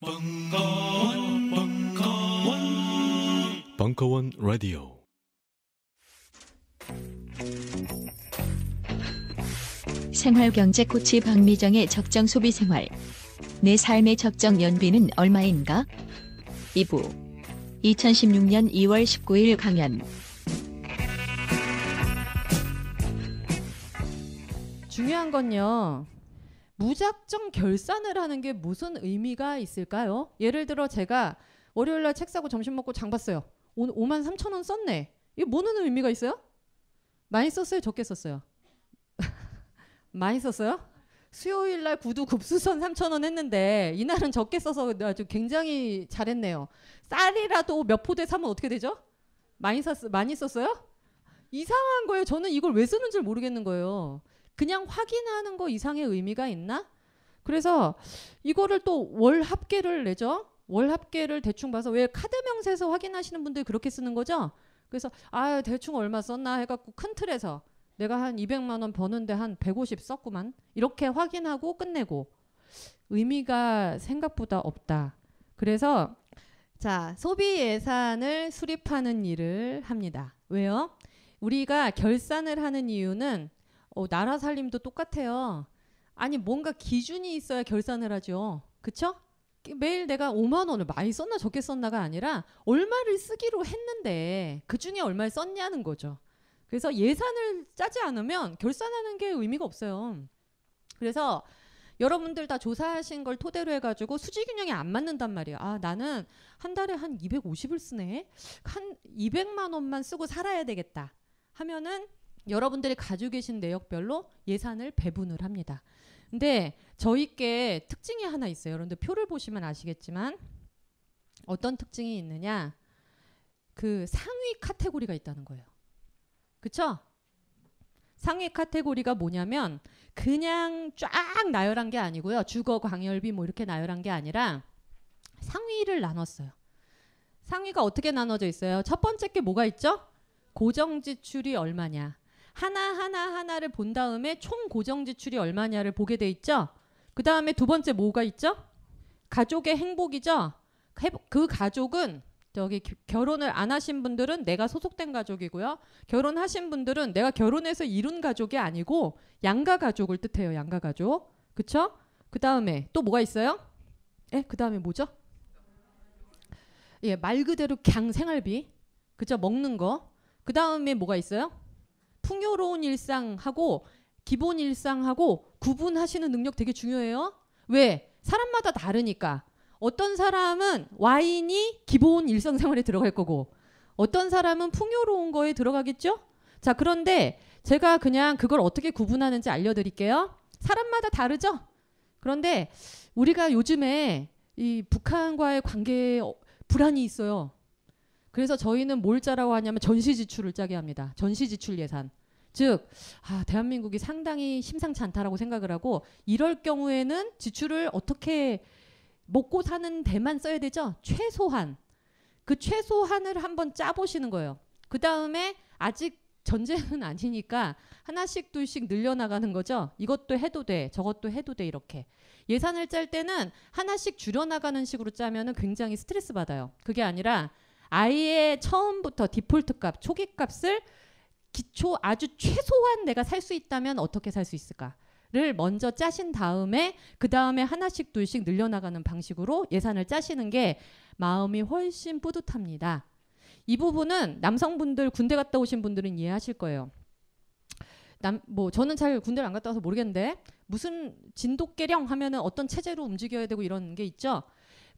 벙커원, 벙커원, 벙커원 라디오. 생활경제 코치 박미정의 적정 소비 생활. 내 삶의 적정 연비는 얼마인가? 2부. 2016년 2월 19일 강연. 중요한 건요. 무작정 결산을 하는 게 무슨 의미가 있을까요? 예를 들어 제가 월요일 날 책 사고 점심 먹고 장 봤어요. 오늘 5만 3천 원 썼네. 이게 뭐는 의미가 있어요? 많이 썼어요? 적게 썼어요? 많이 썼어요? 수요일 날 구두 급수선 3천 원 했는데 이날은 적게 써서 아주 굉장히 잘했네요. 쌀이라도 몇 포대 사면 어떻게 되죠? 많이 썼 많이 썼어요? 이상한 거예요. 저는 이걸 왜 쓰는 줄 모르겠는 거예요. 그냥 확인하는 거 이상의 의미가 있나? 그래서 이거를 또 월 합계를 내죠. 월 합계를 대충 봐서 왜 카드 명세서 확인하시는 분들이 그렇게 쓰는 거죠? 그래서 아 대충 얼마 썼나 해갖고 큰 틀에서 내가 한 200만 원 버는데 한 150 썼구만 이렇게 확인하고 끝내고 의미가 생각보다 없다. 그래서 자 소비 예산을 수립하는 일을 합니다. 왜요? 우리가 결산을 하는 이유는 어, 나라 살림도 똑같아요. 아니 뭔가 기준이 있어야 결산을 하죠. 그쵸? 매일 내가 5만 원을 많이 썼나 적게 썼나가 아니라 얼마를 쓰기로 했는데 그 중에 얼마를 썼냐는 거죠. 그래서 예산을 짜지 않으면 결산하는 게 의미가 없어요. 그래서 여러분들 다 조사하신 걸 토대로 해가지고 수지 균형이 안 맞는단 말이에요. 아, 나는 한 달에 한 250을 쓰네. 한 200만 원만 쓰고 살아야 되겠다. 하면은 여러분들이 가지고 계신 내역별로 예산을 배분을 합니다. 근데 저희께 특징이 하나 있어요. 여러분들 표를 보시면 아시겠지만 어떤 특징이 있느냐? 그 상위 카테고리가 있다는 거예요. 그쵸? 상위 카테고리가 뭐냐면 그냥 쫙 나열한 게 아니고요. 주거, 광열비 뭐 이렇게 나열한 게 아니라 상위를 나눴어요. 상위가 어떻게 나눠져 있어요? 첫 번째 게 뭐가 있죠? 고정 지출이 얼마냐. 하나하나 하나를 본 다음에 총 고정 지출이 얼마냐를 보게 돼 있죠. 그 다음에 두 번째 뭐가 있죠? 가족의 행복이죠. 그 가족은 저기 결혼을 안 하신 분들은 내가 소속된 가족이고요. 결혼하신 분들은 내가 결혼해서 이룬 가족이 아니고 양가 가족을 뜻해요. 양가 가족. 그쵸? 그 다음에 또 뭐가 있어요? 예, 그 다음에 뭐죠? 예, 말 그대로 강 생활비. 그죠? 먹는 거. 그 다음에 뭐가 있어요? 풍요로운 일상하고 기본 일상하고 구분하시는 능력 되게 중요해요. 왜? 사람마다 다르니까. 어떤 사람은 와인이 기본 일상생활에 들어갈 거고 어떤 사람은 풍요로운 거에 들어가겠죠? 자, 그런데 제가 그냥 그걸 어떻게 구분하는지 알려드릴게요. 사람마다 다르죠? 그런데 우리가 요즘에 이 북한과의 관계에 어, 불안이 있어요. 그래서 저희는 뭘 짜라고 하냐면 전시 지출을 짜게 합니다. 전시 지출 예산. 즉, 아, 대한민국이 상당히 심상치 않다라고 생각을 하고 이럴 경우에는 지출을 어떻게 먹고 사는 데만 써야 되죠? 최소한. 그 최소한을 한번 짜보시는 거예요. 그 다음에 아직 전쟁은 아니니까 하나씩 둘씩 늘려나가는 거죠. 이것도 해도 돼, 저것도 해도 돼, 이렇게. 예산을 짤 때는 하나씩 줄여나가는 식으로 짜면 굉장히 스트레스 받아요. 그게 아니라 아예 처음부터 디폴트 값, 초기 값을 기초 아주 최소한 내가 살 수 있다면 어떻게 살 수 있을까? 를 먼저 짜신 다음에 그 다음에 하나씩 둘씩 늘려나가는 방식으로 예산을 짜시는 게 마음이 훨씬 뿌듯합니다. 이 부분은 남성분들 군대 갔다 오신 분들은 이해하실 거예요. 남, 뭐 저는 잘 군대를 안 갔다 와서 모르겠는데 무슨 진돗개령 하면은 어떤 체제로 움직여야 되고 이런 게 있죠.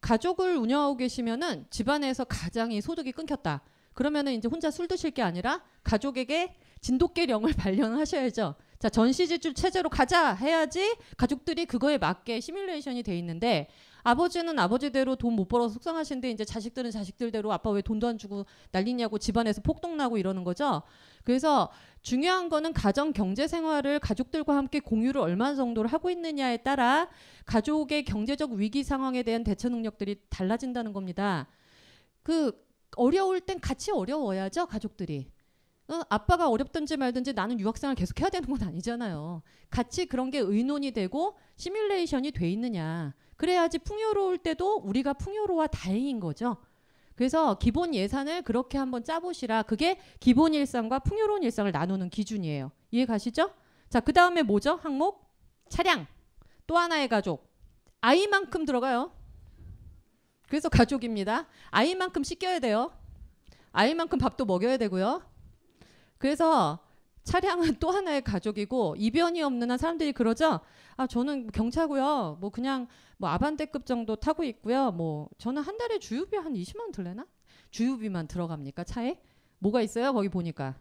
가족을 운영하고 계시면은 집안에서 가장 이 소득이 끊겼다. 그러면은 이제 혼자 술 드실 게 아니라 가족에게 진돗개령을 발령하셔야죠. 자 전시지출 체제로 가자 해야지 가족들이 그거에 맞게 시뮬레이션이 돼 있는데 아버지는 아버지대로 돈 못 벌어서 속상하신데 이제 자식들은 자식들대로 아빠 왜 돈도 안 주고 난리냐고 집안에서 폭동나고 이러는 거죠. 그래서 중요한 거는 가정 경제 생활을 가족들과 함께 공유를 얼마 정도를 하고 있느냐에 따라 가족의 경제적 위기 상황에 대한 대처 능력들이 달라진다는 겁니다. 그 어려울 땐 같이 어려워야죠, 가족들이. 어, 아빠가 어렵든지 말든지 나는 유학생활 계속 해야 되는 건 아니잖아요. 같이 그런 게 의논이 되고 시뮬레이션이 돼 있느냐. 그래야지 풍요로울 때도 우리가 풍요로와 다행인 거죠. 그래서 기본 예산을 그렇게 한번 짜보시라. 그게 기본 일상과 풍요로운 일상을 나누는 기준이에요. 이해 가시죠? 자, 그 다음에 뭐죠? 항목? 차량. 또 하나의 가족. 아이만큼 들어가요. 그래서 가족입니다. 아이만큼 씻겨야 돼요. 아이만큼 밥도 먹여야 되고요. 그래서 차량은 또 하나의 가족이고 이변이 없는 한 사람들이 그러죠. 아 저는 경차고요. 뭐 그냥 뭐 아반떼급 정도 타고 있고요. 뭐 저는 한 달에 주유비 한 20만 원 들래나? 주유비만 들어갑니까 차에? 뭐가 있어요 거기 보니까?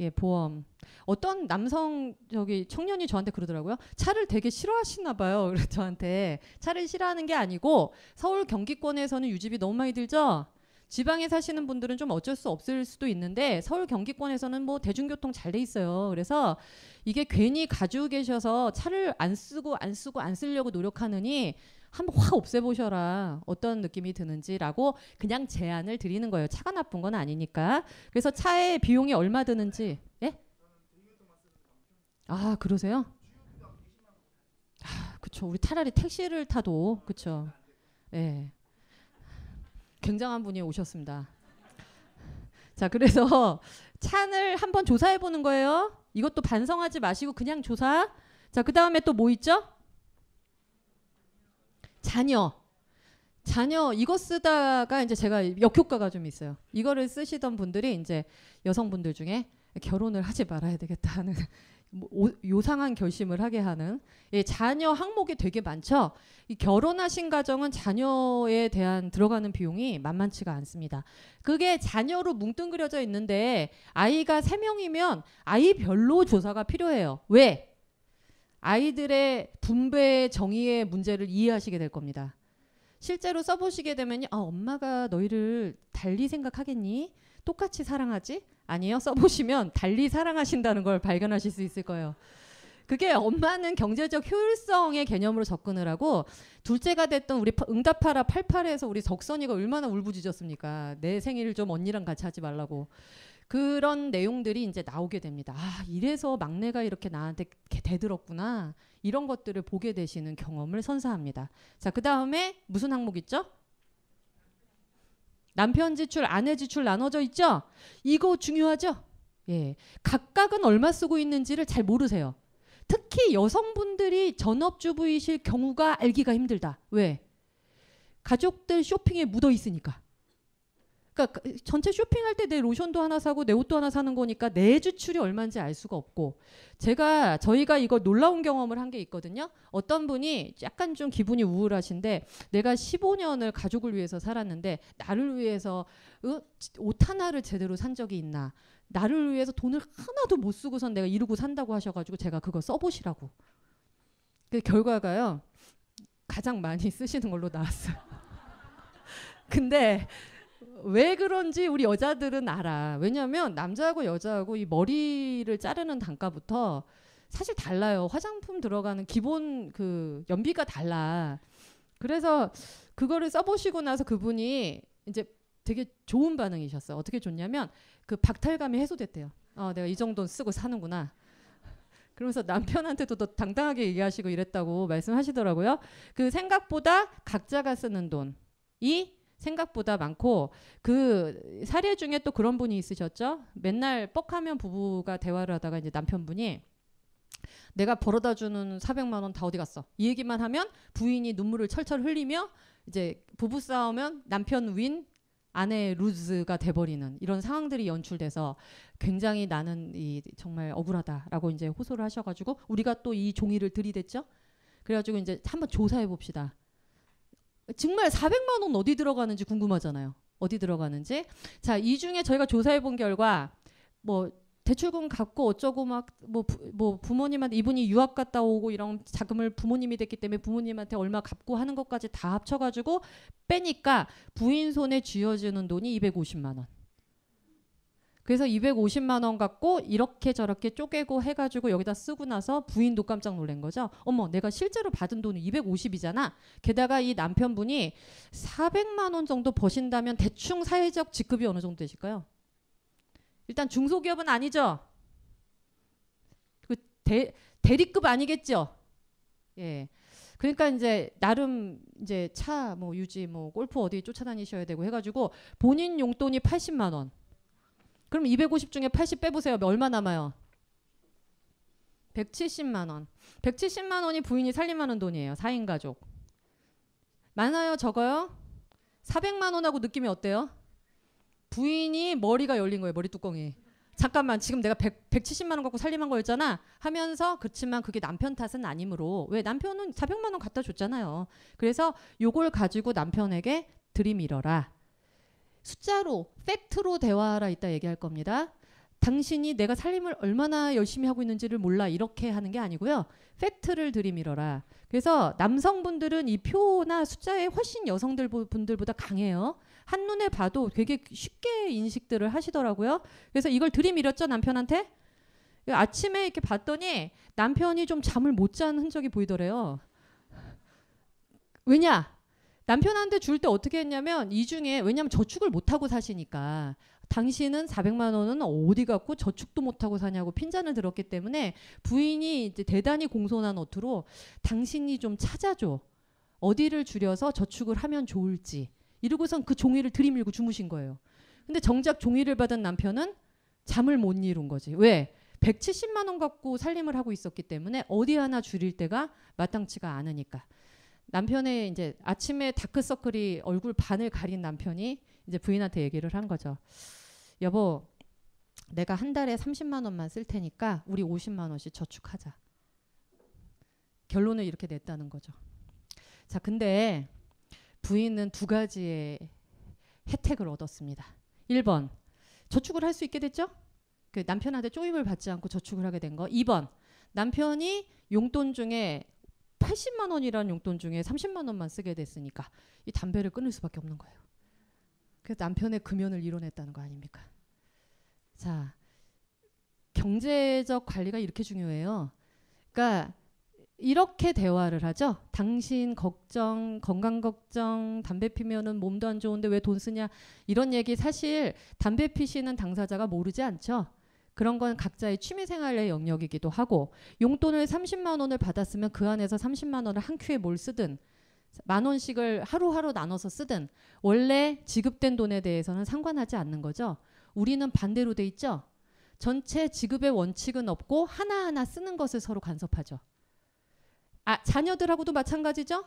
예 보험. 어떤 남성 저기 청년이 저한테 그러더라고요. 차를 되게 싫어하시나 봐요. 저한테 차를 싫어하는 게 아니고 서울 경기권에서는 유지비 너무 많이 들죠. 지방에 사시는 분들은 좀 어쩔 수 없을 수도 있는데 서울 경기권에서는 뭐 대중교통 잘 돼 있어요. 그래서 이게 괜히 가지고 계셔서 차를 안 쓰고 안 쓰고 안 쓰려고 노력하느니 한번 확 없애보셔라. 어떤 느낌이 드는지라고 그냥 제안을 드리는 거예요. 차가 나쁜 건 아니니까. 그래서 차의 비용이 얼마 드는지. 예? 아, 그러세요? 아, 그쵸. 우리 차라리 택시를 타도, 그쵸. 예. 굉장한 분이 오셨습니다. 자, 그래서 찬을 한번 조사해 보는 거예요. 이것도 반성하지 마시고 그냥 조사. 자, 그 다음에 또 뭐 있죠? 자녀. 자녀 이거 쓰다가 이제 제가 역효과가 좀 있어요. 이거를 쓰시던 분들이 이제 여성분들 중에 결혼을 하지 말아야 되겠다는 뭐, 오, 요상한 결심을 하게 하는 예, 자녀 항목이 되게 많죠. 이 결혼하신 가정은 자녀에 대한 들어가는 비용이 만만치가 않습니다. 그게 자녀로 뭉뚱그려져 있는데 아이가 세명이면 아이별로 조사가 필요해요. 왜? 아이들의 분배 정의의 문제를 이해하시게 될 겁니다. 실제로 써보시게 되면 아, 엄마가 너희를 달리 생각하겠니? 똑같이 사랑하지? 아니요. 써보시면 달리 사랑하신다는 걸 발견하실 수 있을 거예요. 그게 엄마는 경제적 효율성의 개념으로 접근을 하고 둘째가 됐던 우리 응답하라 88에서 우리 덕선이가 얼마나 울부짖었습니까. 내 생일 좀 언니랑 같이 하지 말라고. 그런 내용들이 이제 나오게 됩니다. 아, 이래서 막내가 이렇게 나한테 대들었구나. 이런 것들을 보게 되시는 경험을 선사합니다. 자, 그 다음에 무슨 항목 있죠? 남편 지출, 아내 지출 나눠져 있죠? 이거 중요하죠? 예. 각각은 얼마 쓰고 있는지를 잘 모르세요. 특히 여성분들이 전업주부이실 경우가 알기가 힘들다. 왜? 가족들 쇼핑에 묻어 있으니까. 그러니까 그 전체 쇼핑할 때 내 로션도 하나 사고 내 옷도 하나 사는 거니까 내 지출이 얼마인지 알 수가 없고 제가 저희가 이거 놀라운 경험을 한 게 있거든요. 어떤 분이 약간 좀 기분이 우울하신데 내가 15년을 가족을 위해서 살았는데 나를 위해서 옷 하나를 제대로 산 적이 있나? 나를 위해서 돈을 하나도 못 쓰고선 내가 이러고 산다고 하셔가지고 제가 그거 써보시라고. 그 결과가요 가장 많이 쓰시는 걸로 나왔어요. 근데 왜 그런지 우리 여자들은 알아. 왜냐하면 남자하고 여자하고 이 머리를 자르는 단가부터 사실 달라요. 화장품 들어가는 기본 그 연비가 달라. 그래서 그거를 써보시고 나서 그분이 이제 되게 좋은 반응이셨어요. 어떻게 좋냐면 그 박탈감이 해소됐대요. 어, 내가 이 정도는 쓰고 사는구나. 그러면서 남편한테도 더 당당하게 얘기하시고 이랬다고 말씀하시더라고요. 그 생각보다 각자가 쓰는 돈이 생각보다 많고 그 사례 중에 또 그런 분이 있으셨죠. 맨날 뻑하면 부부가 대화를 하다가 이제 남편분이 내가 벌어다 주는 400만 원 다 어디 갔어? 이 얘기만 하면 부인이 눈물을 철철 흘리며 이제 부부 싸우면 남편 윈 아내 루즈가 돼버리는 이런 상황들이 연출돼서 굉장히 나는 이 정말 억울하다라고 이제 호소를 하셔가지고 우리가 또 이 종이를 들이댔죠. 그래가지고 이제 한번 조사해 봅시다. 정말 400만 원 어디 들어가는지 궁금하잖아요. 어디 들어가는지. 자, 이 중에 저희가 조사해 본 결과 뭐 대출금 갖고 어쩌고 막 뭐 뭐 부모님한테 이분이 유학 갔다 오고 이런 자금을 부모님이 됐기 때문에 부모님한테 얼마 갚고 하는 것까지 다 합쳐가지고 빼니까 부인 손에 쥐어지는 돈이 250만 원. 그래서 250만 원 갖고 이렇게 저렇게 쪼개고 해가지고 여기다 쓰고 나서 부인도 깜짝 놀란 거죠. 어머, 내가 실제로 받은 돈은 250이잖아. 게다가 이 남편분이 400만 원 정도 버신다면 대충 사회적 직급이 어느 정도 되실까요? 일단 중소기업은 아니죠. 그 대, 대리급 아니겠죠. 예. 그러니까 이제 나름 이제 차 뭐 유지 뭐 골프 어디 쫓아다니셔야 되고 해가지고 본인 용돈이 80만 원. 그럼 250 중에 80 빼보세요. 얼마 남아요? 170만 원. 170만 원이 부인이 살림하는 돈이에요. 4인 가족. 많아요? 적어요? 400만 원하고 느낌이 어때요? 부인이 머리가 열린 거예요. 머리 뚜껑이. 잠깐만 지금 내가 100, 170만 원 갖고 살림한 거였잖아 하면서 그렇지만 그게 남편 탓은 아니므로 왜 남편은 400만 원 갖다 줬잖아요. 그래서 요걸 가지고 남편에게 들이밀어라. 숫자로 팩트로 대화하라 이따 얘기할 겁니다. 당신이 내가 살림을 얼마나 열심히 하고 있는지를 몰라 이렇게 하는 게 아니고요. 팩트를 들이밀어라. 그래서 남성분들은 이 표나 숫자에 훨씬 여성들 분들보다 강해요. 한눈에 봐도 되게 쉽게 인식들을 하시더라고요. 그래서 이걸 들이밀었죠, 남편한테? 아침에 이렇게 봤더니 남편이 좀 잠을 못 잔 흔적이 보이더래요. 왜냐? 남편한테 줄 때 어떻게 했냐면 이 중에 왜냐면 저축을 못 하고 사시니까 당신은 400만 원은 어디 갖고 저축도 못 하고 사냐고 핀잔을 들었기 때문에 부인이 이제 대단히 공손한 어투로 당신이 좀 찾아줘. 어디를 줄여서 저축을 하면 좋을지 이러고선 그 종이를 들이밀고 주무신 거예요. 근데 정작 종이를 받은 남편은 잠을 못 이룬 거지. 왜? 170만 원 갖고 살림을 하고 있었기 때문에 어디 하나 줄일 때가 마땅치가 않으니까. 남편의 이제 아침에 다크서클이 얼굴 반을 가린 남편이 이제 부인한테 얘기를 한 거죠. 여보, 내가 한 달에 30만 원만 쓸 테니까 우리 50만 원씩 저축하자. 결론을 이렇게 냈다는 거죠. 자, 근데 부인은 두 가지의 혜택을 얻었습니다. 1번, 저축을 할 수 있게 됐죠? 그 남편한테 쪼임을 받지 않고 저축을 하게 된 거. 2번, 남편이 용돈 중에 80만 원이라는 용돈 중에 30만 원만 쓰게 됐으니까 이 담배를 끊을 수밖에 없는 거예요. 그래서 남편의 금연을 이뤄냈다는 거 아닙니까? 자, 경제적 관리가 이렇게 중요해요. 그러니까 이렇게 대화를 하죠. 당신 걱정, 건강 걱정, 담배 피면은 몸도 안 좋은데 왜 돈 쓰냐 이런 얘기 사실 담배 피시는 당사자가 모르지 않죠. 그런 건 각자의 취미생활의 영역이기도 하고 용돈을 30만 원을 받았으면 그 안에서 30만 원을 한 큐에 뭘 쓰든 만 원씩을 하루하루 나눠서 쓰든 원래 지급된 돈에 대해서는 상관하지 않는 거죠. 우리는 반대로 돼 있죠. 전체 지급의 원칙은 없고 하나하나 쓰는 것을 서로 간섭하죠. 아, 자녀들하고도 마찬가지죠.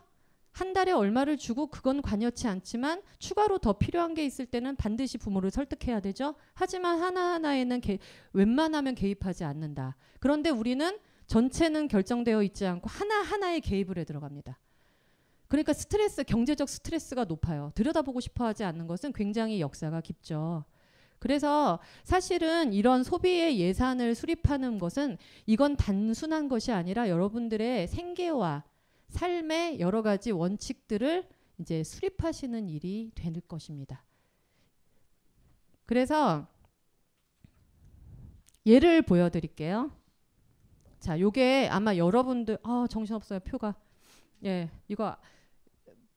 한 달에 얼마를 주고 그건 관여치 않지만 추가로 더 필요한 게 있을 때는 반드시 부모를 설득해야 되죠. 하지만 하나하나에는 개, 웬만하면 개입하지 않는다. 그런데 우리는 전체는 결정되어 있지 않고 하나하나에 개입을 해 들어갑니다. 그러니까 스트레스, 경제적 스트레스가 높아요. 들여다보고 싶어 하지 않는 것은 굉장히 역사가 깊죠. 그래서 사실은 이런 소비의 예산을 수립하는 것은 이건 단순한 것이 아니라 여러분들의 생계와 삶의 여러 가지 원칙들을 이제 수립하시는 일이 될 것입니다. 그래서 예를 보여드릴게요. 자, 요게 아마 여러분들, 아, 정신없어요, 표가. 예, 이거,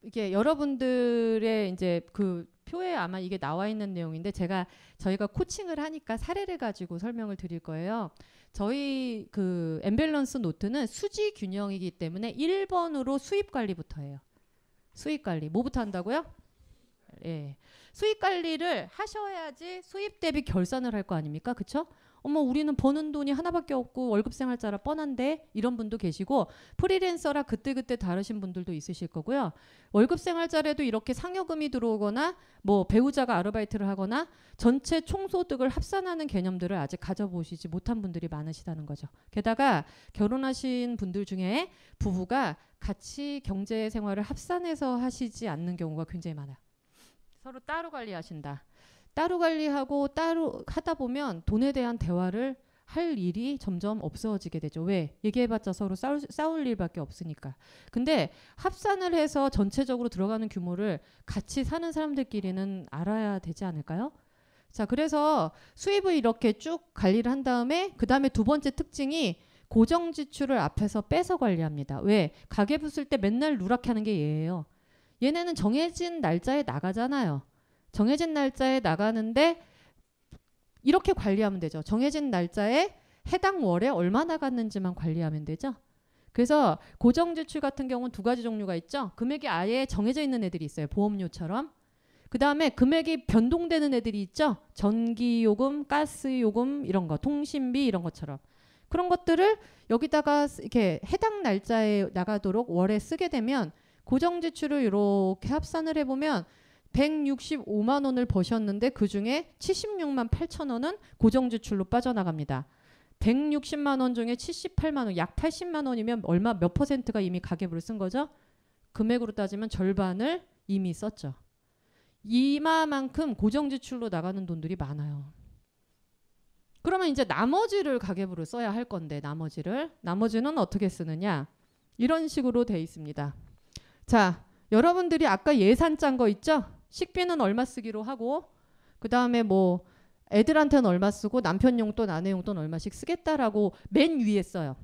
이게 여러분들의 이제 그 표에 아마 이게 나와 있는 내용인데 제가 저희가 코칭을 하니까 사례를 가지고 설명을 드릴 거예요. 저희 그 엠밸런스 노트는 수지 균형이기 때문에 1번으로 수입 관리부터 해요. 수입 관리. 뭐부터 한다고요? 예. 수입 관리를 하셔야지 수입 대비 결산을 할 거 아닙니까? 그렇죠? 어머 우리는 버는 돈이 하나밖에 없고 월급 생활자라 뻔한데 이런 분도 계시고 프리랜서라 그때그때 다르신 분들도 있으실 거고요. 월급 생활자라도 이렇게 상여금이 들어오거나 뭐 배우자가 아르바이트를 하거나 전체 총소득을 합산하는 개념들을 아직 가져보시지 못한 분들이 많으시다는 거죠. 게다가 결혼하신 분들 중에 부부가 같이 경제 생활을 합산해서 하시지 않는 경우가 굉장히 많아요. 서로 따로 관리하신다. 따로 관리하고 따로 하다 보면 돈에 대한 대화를 할 일이 점점 없어지게 되죠. 왜? 얘기해봤자 서로 싸울, 싸울 일밖에 없으니까. 근데 합산을 해서 전체적으로 들어가는 규모를 같이 사는 사람들끼리는 알아야 되지 않을까요? 자, 그래서 수입을 이렇게 쭉 관리를 한 다음에 그 다음에 두 번째 특징이 고정 지출을 앞에서 빼서 관리합니다. 왜? 가계부 쓸 때 맨날 누락하는 게 얘예요. 얘네는 정해진 날짜에 나가잖아요. 정해진 날짜에 나가는데 이렇게 관리하면 되죠. 정해진 날짜에 해당 월에 얼마 나갔는지만 관리하면 되죠. 그래서 고정 지출 같은 경우는 두 가지 종류가 있죠. 금액이 아예 정해져 있는 애들이 있어요. 보험료처럼. 그 다음에 금액이 변동되는 애들이 있죠. 전기요금, 가스요금 이런 거, 통신비 이런 것처럼. 그런 것들을 여기다가 이렇게 해당 날짜에 나가도록 월에 쓰게 되면 고정 지출을 이렇게 합산을 해보면 165만 원을 버셨는데 그 중에 76만 8천 원은 고정 지출로 빠져나갑니다. 160만 원 중에 78만 원, 약 80만 원이면 얼마 몇 퍼센트가 이미 가계부를 쓴 거죠? 금액으로 따지면 절반을 이미 썼죠. 이마만큼 고정 지출로 나가는 돈들이 많아요. 그러면 이제 나머지를 가계부를 써야 할 건데 나머지를 나머지는 어떻게 쓰느냐? 이런 식으로 돼 있습니다. 자, 여러분들이 아까 예산 짠 거 있죠? 식비는 얼마 쓰기로 하고 그 다음에 뭐 애들한테는 얼마 쓰고 남편 용돈 아내 용돈 얼마씩 쓰겠다라고 맨 위에 써요.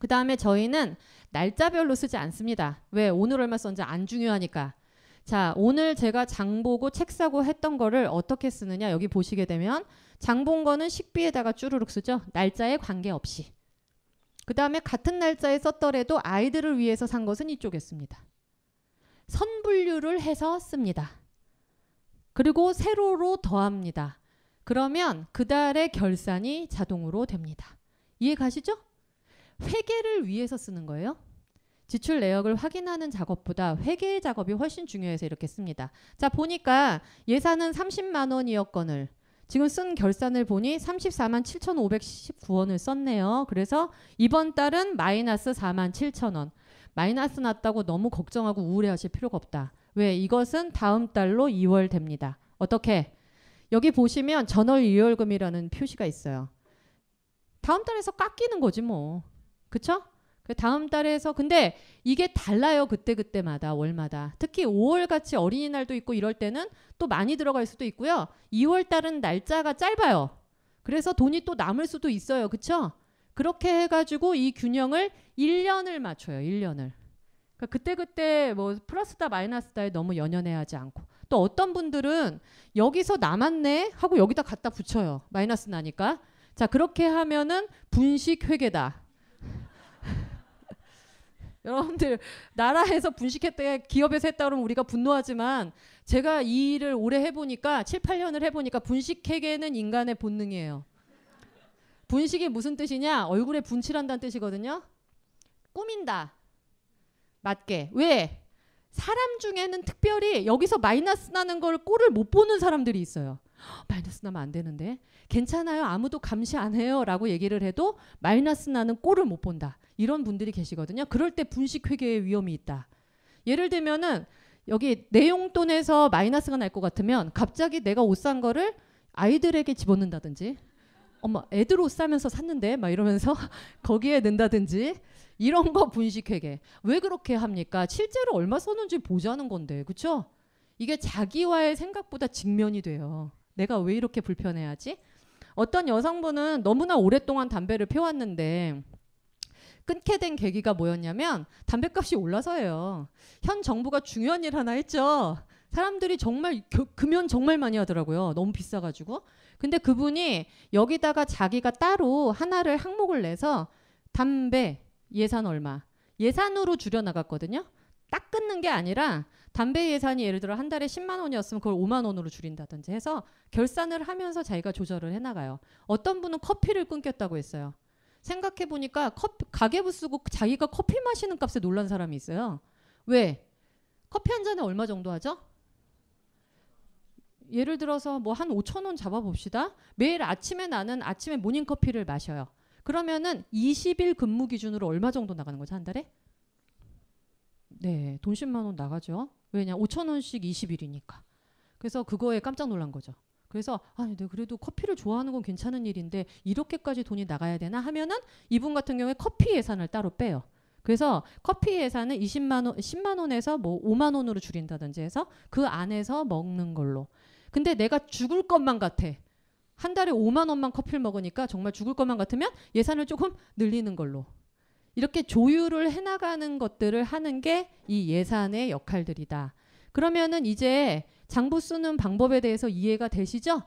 그 다음에 저희는 날짜별로 쓰지 않습니다. 왜 오늘 얼마 썼는지 안 중요하니까. 자 오늘 제가 장 보고 책 사고 했던 거를 어떻게 쓰느냐 여기 보시게 되면 장본 거는 식비에다가 쭈르륵 쓰죠. 날짜에 관계없이. 그 다음에 같은 날짜에 썼더라도 아이들을 위해서 산 것은 이쪽에 씁니다. 선분류를 해서 씁니다. 그리고 세로로 더합니다. 그러면 그 달의 결산이 자동으로 됩니다. 이해 가시죠? 회계를 위해서 쓰는 거예요. 지출 내역을 확인하는 작업보다 회계 작업이 훨씬 중요해서 이렇게 씁니다. 자, 보니까 예산은 30만 원이었건을 지금 쓴 결산을 보니 34만 7,519원을 썼네요. 그래서 이번 달은 마이너스 4만 7천 원. 마이너스 났다고 너무 걱정하고 우울해하실 필요가 없다. 왜 이것은 다음 달로 2월 됩니다. 어떻게? 여기 보시면 전월 2월금이라는 표시가 있어요. 다음 달에서 깎이는 거지 뭐. 그쵸? 그 다음 달에서 근데 이게 달라요 그때 그때마다 월마다 특히 5월 같이 어린이날도 있고 이럴 때는 또 많이 들어갈 수도 있고요 2월 달은 날짜가 짧아요 그래서 돈이 또 남을 수도 있어요 그쵸 그렇게 해가지고 이 균형을 1년을 맞춰요. 1년을. 그러니까 그때그때 뭐 플러스다 마이너스다에 너무 연연해하지 않고 또 어떤 분들은 여기서 남았네 하고 여기다 갖다 붙여요. 마이너스 나니까. 자 그렇게 하면은 분식 회계다. 여러분들 나라에서 분식했대 기업에서 했다 그러면 우리가 분노하지만 제가 이 일을 오래 해보니까 7, 8년을 해보니까 분식회계는 인간의 본능이에요. 분식이 무슨 뜻이냐? 얼굴에 분칠한다는 뜻이거든요. 꾸민다. 맞게. 왜? 사람 중에는 특별히 여기서 마이너스 나는 걸 꼴을 못 보는 사람들이 있어요. 마이너스 나면 안 되는데 괜찮아요 아무도 감시 안 해요라고 얘기를 해도 마이너스 나는 꼴을 못 본다 이런 분들이 계시거든요 그럴 때 분식 회계의 위험이 있다 예를 들면은 여기 내용돈에서 마이너스가 날 것 같으면 갑자기 내가 옷 산 거를 아이들에게 집어넣는다든지 엄마 애들옷사면서 샀는데 막 이러면서 거기에 넣는다든지 이런 거 분식회계 왜 그렇게 합니까? 실제로 얼마 썼는지 보자는 건데 그쵸 이게 자기와의 생각보다 직면이 돼요. 내가 왜 이렇게 불편해야지 어떤 여성분은 너무나 오랫동안 담배를 피웠는데 끊게 된 계기가 뭐였냐면 담배값이 올라서예요. 현 정부가 중요한 일 하나 했죠. 사람들이 정말 금연 정말 많이 하더라고요. 너무 비싸가지고 근데 그분이 여기다가 자기가 따로 하나를 항목을 내서 담배 예산 얼마 예산으로 줄여 나갔거든요. 딱 끊는 게 아니라 담배 예산이 예를 들어 한 달에 10만 원이었으면 그걸 5만 원으로 줄인다든지 해서 결산을 하면서 자기가 조절을 해 나가요. 어떤 분은 커피를 끊겼다고 했어요. 생각해 보니까 가계부 쓰고 자기가 커피 마시는 값에 놀란 사람이 있어요. 왜? 커피 한 잔에 얼마 정도 하죠? 예를 들어서 뭐 한 5천 원 잡아봅시다. 매일 아침에 나는 아침에 모닝커피를 마셔요. 그러면은 20일 근무 기준으로 얼마 정도 나가는 거죠 한 달에? 네, 돈 10만 원 나가죠. 왜냐 5천 원씩 20일이니까. 그래서 그거에 깜짝 놀란 거죠. 그래서 아니 내 네, 그래도 커피를 좋아하는 건 괜찮은 일인데 이렇게까지 돈이 나가야 되나 하면은 이분 같은 경우에 커피 예산을 따로 빼요. 그래서 커피 예산은 20만 원, 10만 원에서 뭐 5만 원으로 줄인다든지 해서 그 안에서 먹는 걸로. 근데 내가 죽을 것만 같아. 한 달에 5만 원만 커피를 먹으니까 정말 죽을 것만 같으면 예산을 조금 늘리는 걸로. 이렇게 조율을 해나가는 것들을 하는 게 이 예산의 역할들이다. 그러면은 이제 장부 쓰는 방법에 대해서 이해가 되시죠?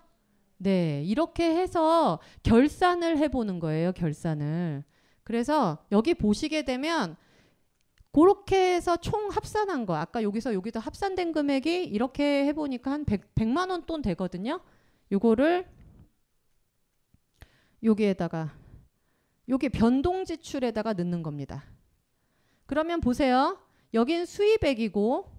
네. 이렇게 해서 결산을 해보는 거예요. 결산을. 그래서 여기 보시게 되면 그렇게 해서 총 합산한 거 아까 여기서 여기도 합산된 금액이 이렇게 해보니까 한 100, 100만 원 돈 되거든요. 요거를 여기에다가 여기 변동 지출에다가 넣는 겁니다. 그러면 보세요. 여긴 수입액이고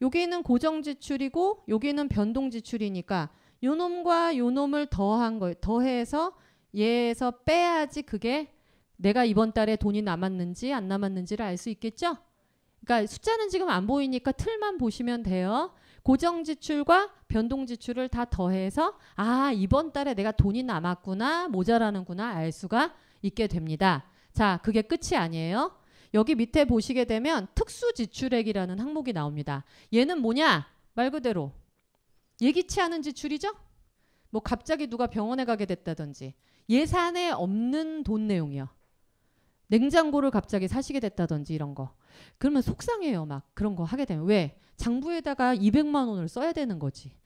여기는 고정 지출이고 여기는 변동 지출이니까 요놈과 요놈을 더한 거 더해서 얘에서 빼야지 그게 내가 이번 달에 돈이 남았는지 안 남았는지를 알 수 있겠죠? 그러니까 숫자는 지금 안 보이니까 틀만 보시면 돼요. 고정 지출과 변동 지출을 다 더해서 아, 이번 달에 내가 돈이 남았구나, 모자라는구나 알 수가 있게 됩니다. 자, 그게 끝이 아니에요. 여기 밑에 보시게 되면 특수 지출액이라는 항목이 나옵니다. 얘는 뭐냐? 말 그대로 예기치 않은 지출이죠? 뭐 갑자기 누가 병원에 가게 됐다든지 예산에 없는 돈 내용이요. 냉장고를 갑자기 사시게 됐다든지 이런 거. 그러면 속상해요. 막 그런 거 하게 되면. 왜? 장부에다가 200만 원을 써야 되는 거지.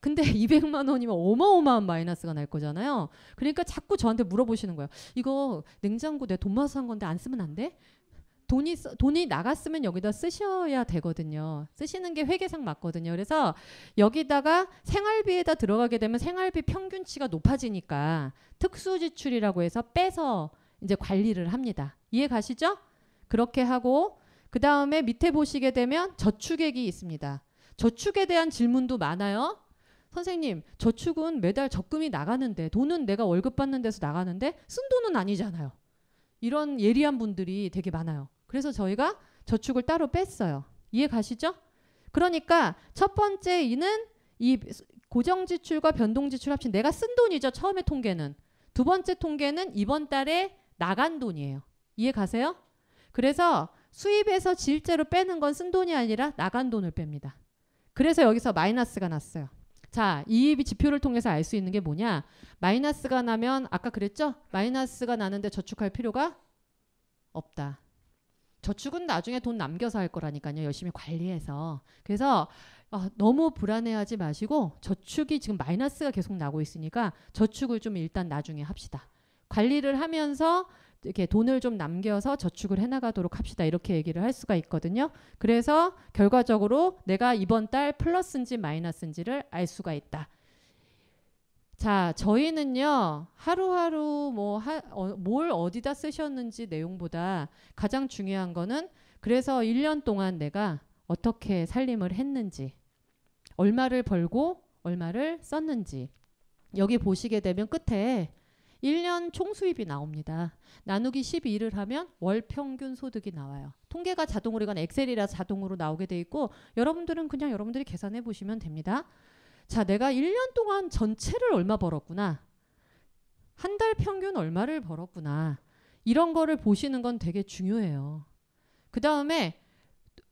근데 200만 원이면 어마어마한 마이너스가 날 거잖아요. 그러니까 자꾸 저한테 물어보시는 거예요. 이거 냉장고 내돈 맞아서 산 건데 안 쓰면 안 돼? 돈이 써, 돈이 나갔으면 여기다 쓰셔야 되거든요. 쓰시는 게 회계상 맞거든요. 그래서 여기다가 생활비에다 들어가게 되면 생활비 평균치가 높아지니까 특수 지출이라고 해서 빼서 이제 관리를 합니다. 이해 가시죠? 그렇게 하고 그 다음에 밑에 보시게 되면 저축액이 있습니다. 저축에 대한 질문도 많아요. 선생님, 저축은 매달 적금이 나가는데 돈은 내가 월급 받는 데서 나가는데 쓴 돈은 아니잖아요. 이런 예리한 분들이 되게 많아요. 그래서 저희가 저축을 따로 뺐어요. 이해 가시죠? 그러니까 첫 번째 이는 이 고정 지출과 변동 지출 합친 내가 쓴 돈이죠. 처음에 통계는. 두 번째 통계는 이번 달에 나간 돈이에요. 이해 가세요? 그래서 수입에서 실제로 빼는 건 쓴 돈이 아니라 나간 돈을 뺍니다. 그래서 여기서 마이너스가 났어요. 자, 이입이 지표를 통해서 알 수 있는 게 뭐냐? 마이너스가 나면 아까 그랬죠? 마이너스가 나는데 저축할 필요가 없다. 저축은 나중에 돈 남겨서 할 거라니까요. 열심히 관리해서. 그래서 어, 너무 불안해하지 마시고 저축이 지금 마이너스가 계속 나고 있으니까 저축을 좀 일단 나중에 합시다. 관리를 하면서 이렇게 돈을 좀 남겨서 저축을 해나가도록 합시다. 이렇게 얘기를 할 수가 있거든요. 그래서 결과적으로 내가 이번 달 플러스인지 마이너스인지를 알 수가 있다. 자, 저희는요, 하루하루 뭐, 하, 어, 뭘 어디다 쓰셨는지 내용보다 가장 중요한 거는 그래서 1년 동안 내가 어떻게 살림을 했는지, 얼마를 벌고 얼마를 썼는지, 여기 보시게 되면 끝에 1년 총수입이 나옵니다. 나누기 12를 하면 월 평균 소득이 나와요. 통계가 자동으로 이건 엑셀이라 자동으로 나오게 돼 있고 여러분들은 그냥 여러분들이 계산해 보시면 됩니다. 자, 내가 1년 동안 전체를 얼마 벌었구나. 한 달 평균 얼마를 벌었구나. 이런 거를 보시는 건 되게 중요해요. 그 다음에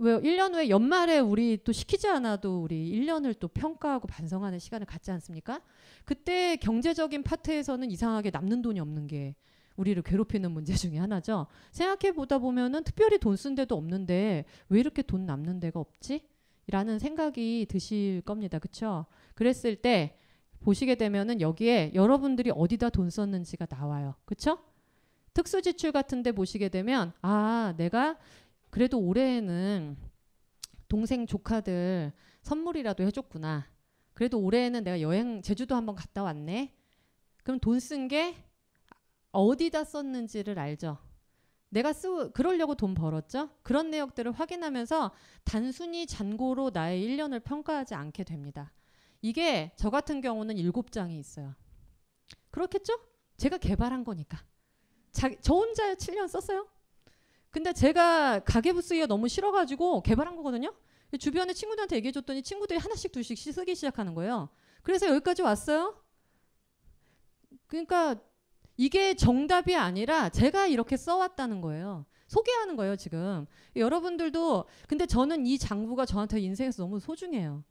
왜요? 1년 후에 연말에 우리 또 시키지 않아도 우리 1년을 또 평가하고 반성하는 시간을 갖지 않습니까? 그때 경제적인 파트에서는 이상하게 남는 돈이 없는 게 우리를 괴롭히는 문제 중에 하나죠. 생각해 보다 보면은 특별히 돈 쓴 데도 없는데 왜 이렇게 돈 남는 데가 없지? 라는 생각이 드실 겁니다. 그쵸? 그랬을 때 보시게 되면은 여기에 여러분들이 어디다 돈 썼는지가 나와요. 그쵸? 특수지출 같은 데 보시게 되면 아 내가 그래도 올해에는 동생 조카들 선물이라도 해줬구나. 그래도 올해에는 내가 여행 제주도 한번 갔다 왔네. 그럼 돈 쓴 게 어디다 썼는지를 알죠. 내가 쓰고 그러려고 돈 벌었죠. 그런 내역들을 확인하면서 단순히 잔고로 나의 1년을 평가하지 않게 됩니다. 이게 저 같은 경우는 7장이 있어요. 그렇겠죠? 제가 개발한 거니까. 자, 저 혼자 7년 썼어요? 근데 제가 가계부 쓰기가 너무 싫어가지고 개발한 거거든요. 주변에 친구들한테 얘기해줬더니 친구들이 하나씩 둘씩 쓰기 시작하는 거예요. 그래서 여기까지 왔어요. 그러니까 이게 정답이 아니라 제가 이렇게 써왔다는 거예요. 소개하는 거예요, 지금. 여러분들도, 근데 저는 이 장부가 저한테 인생에서 너무 소중해요.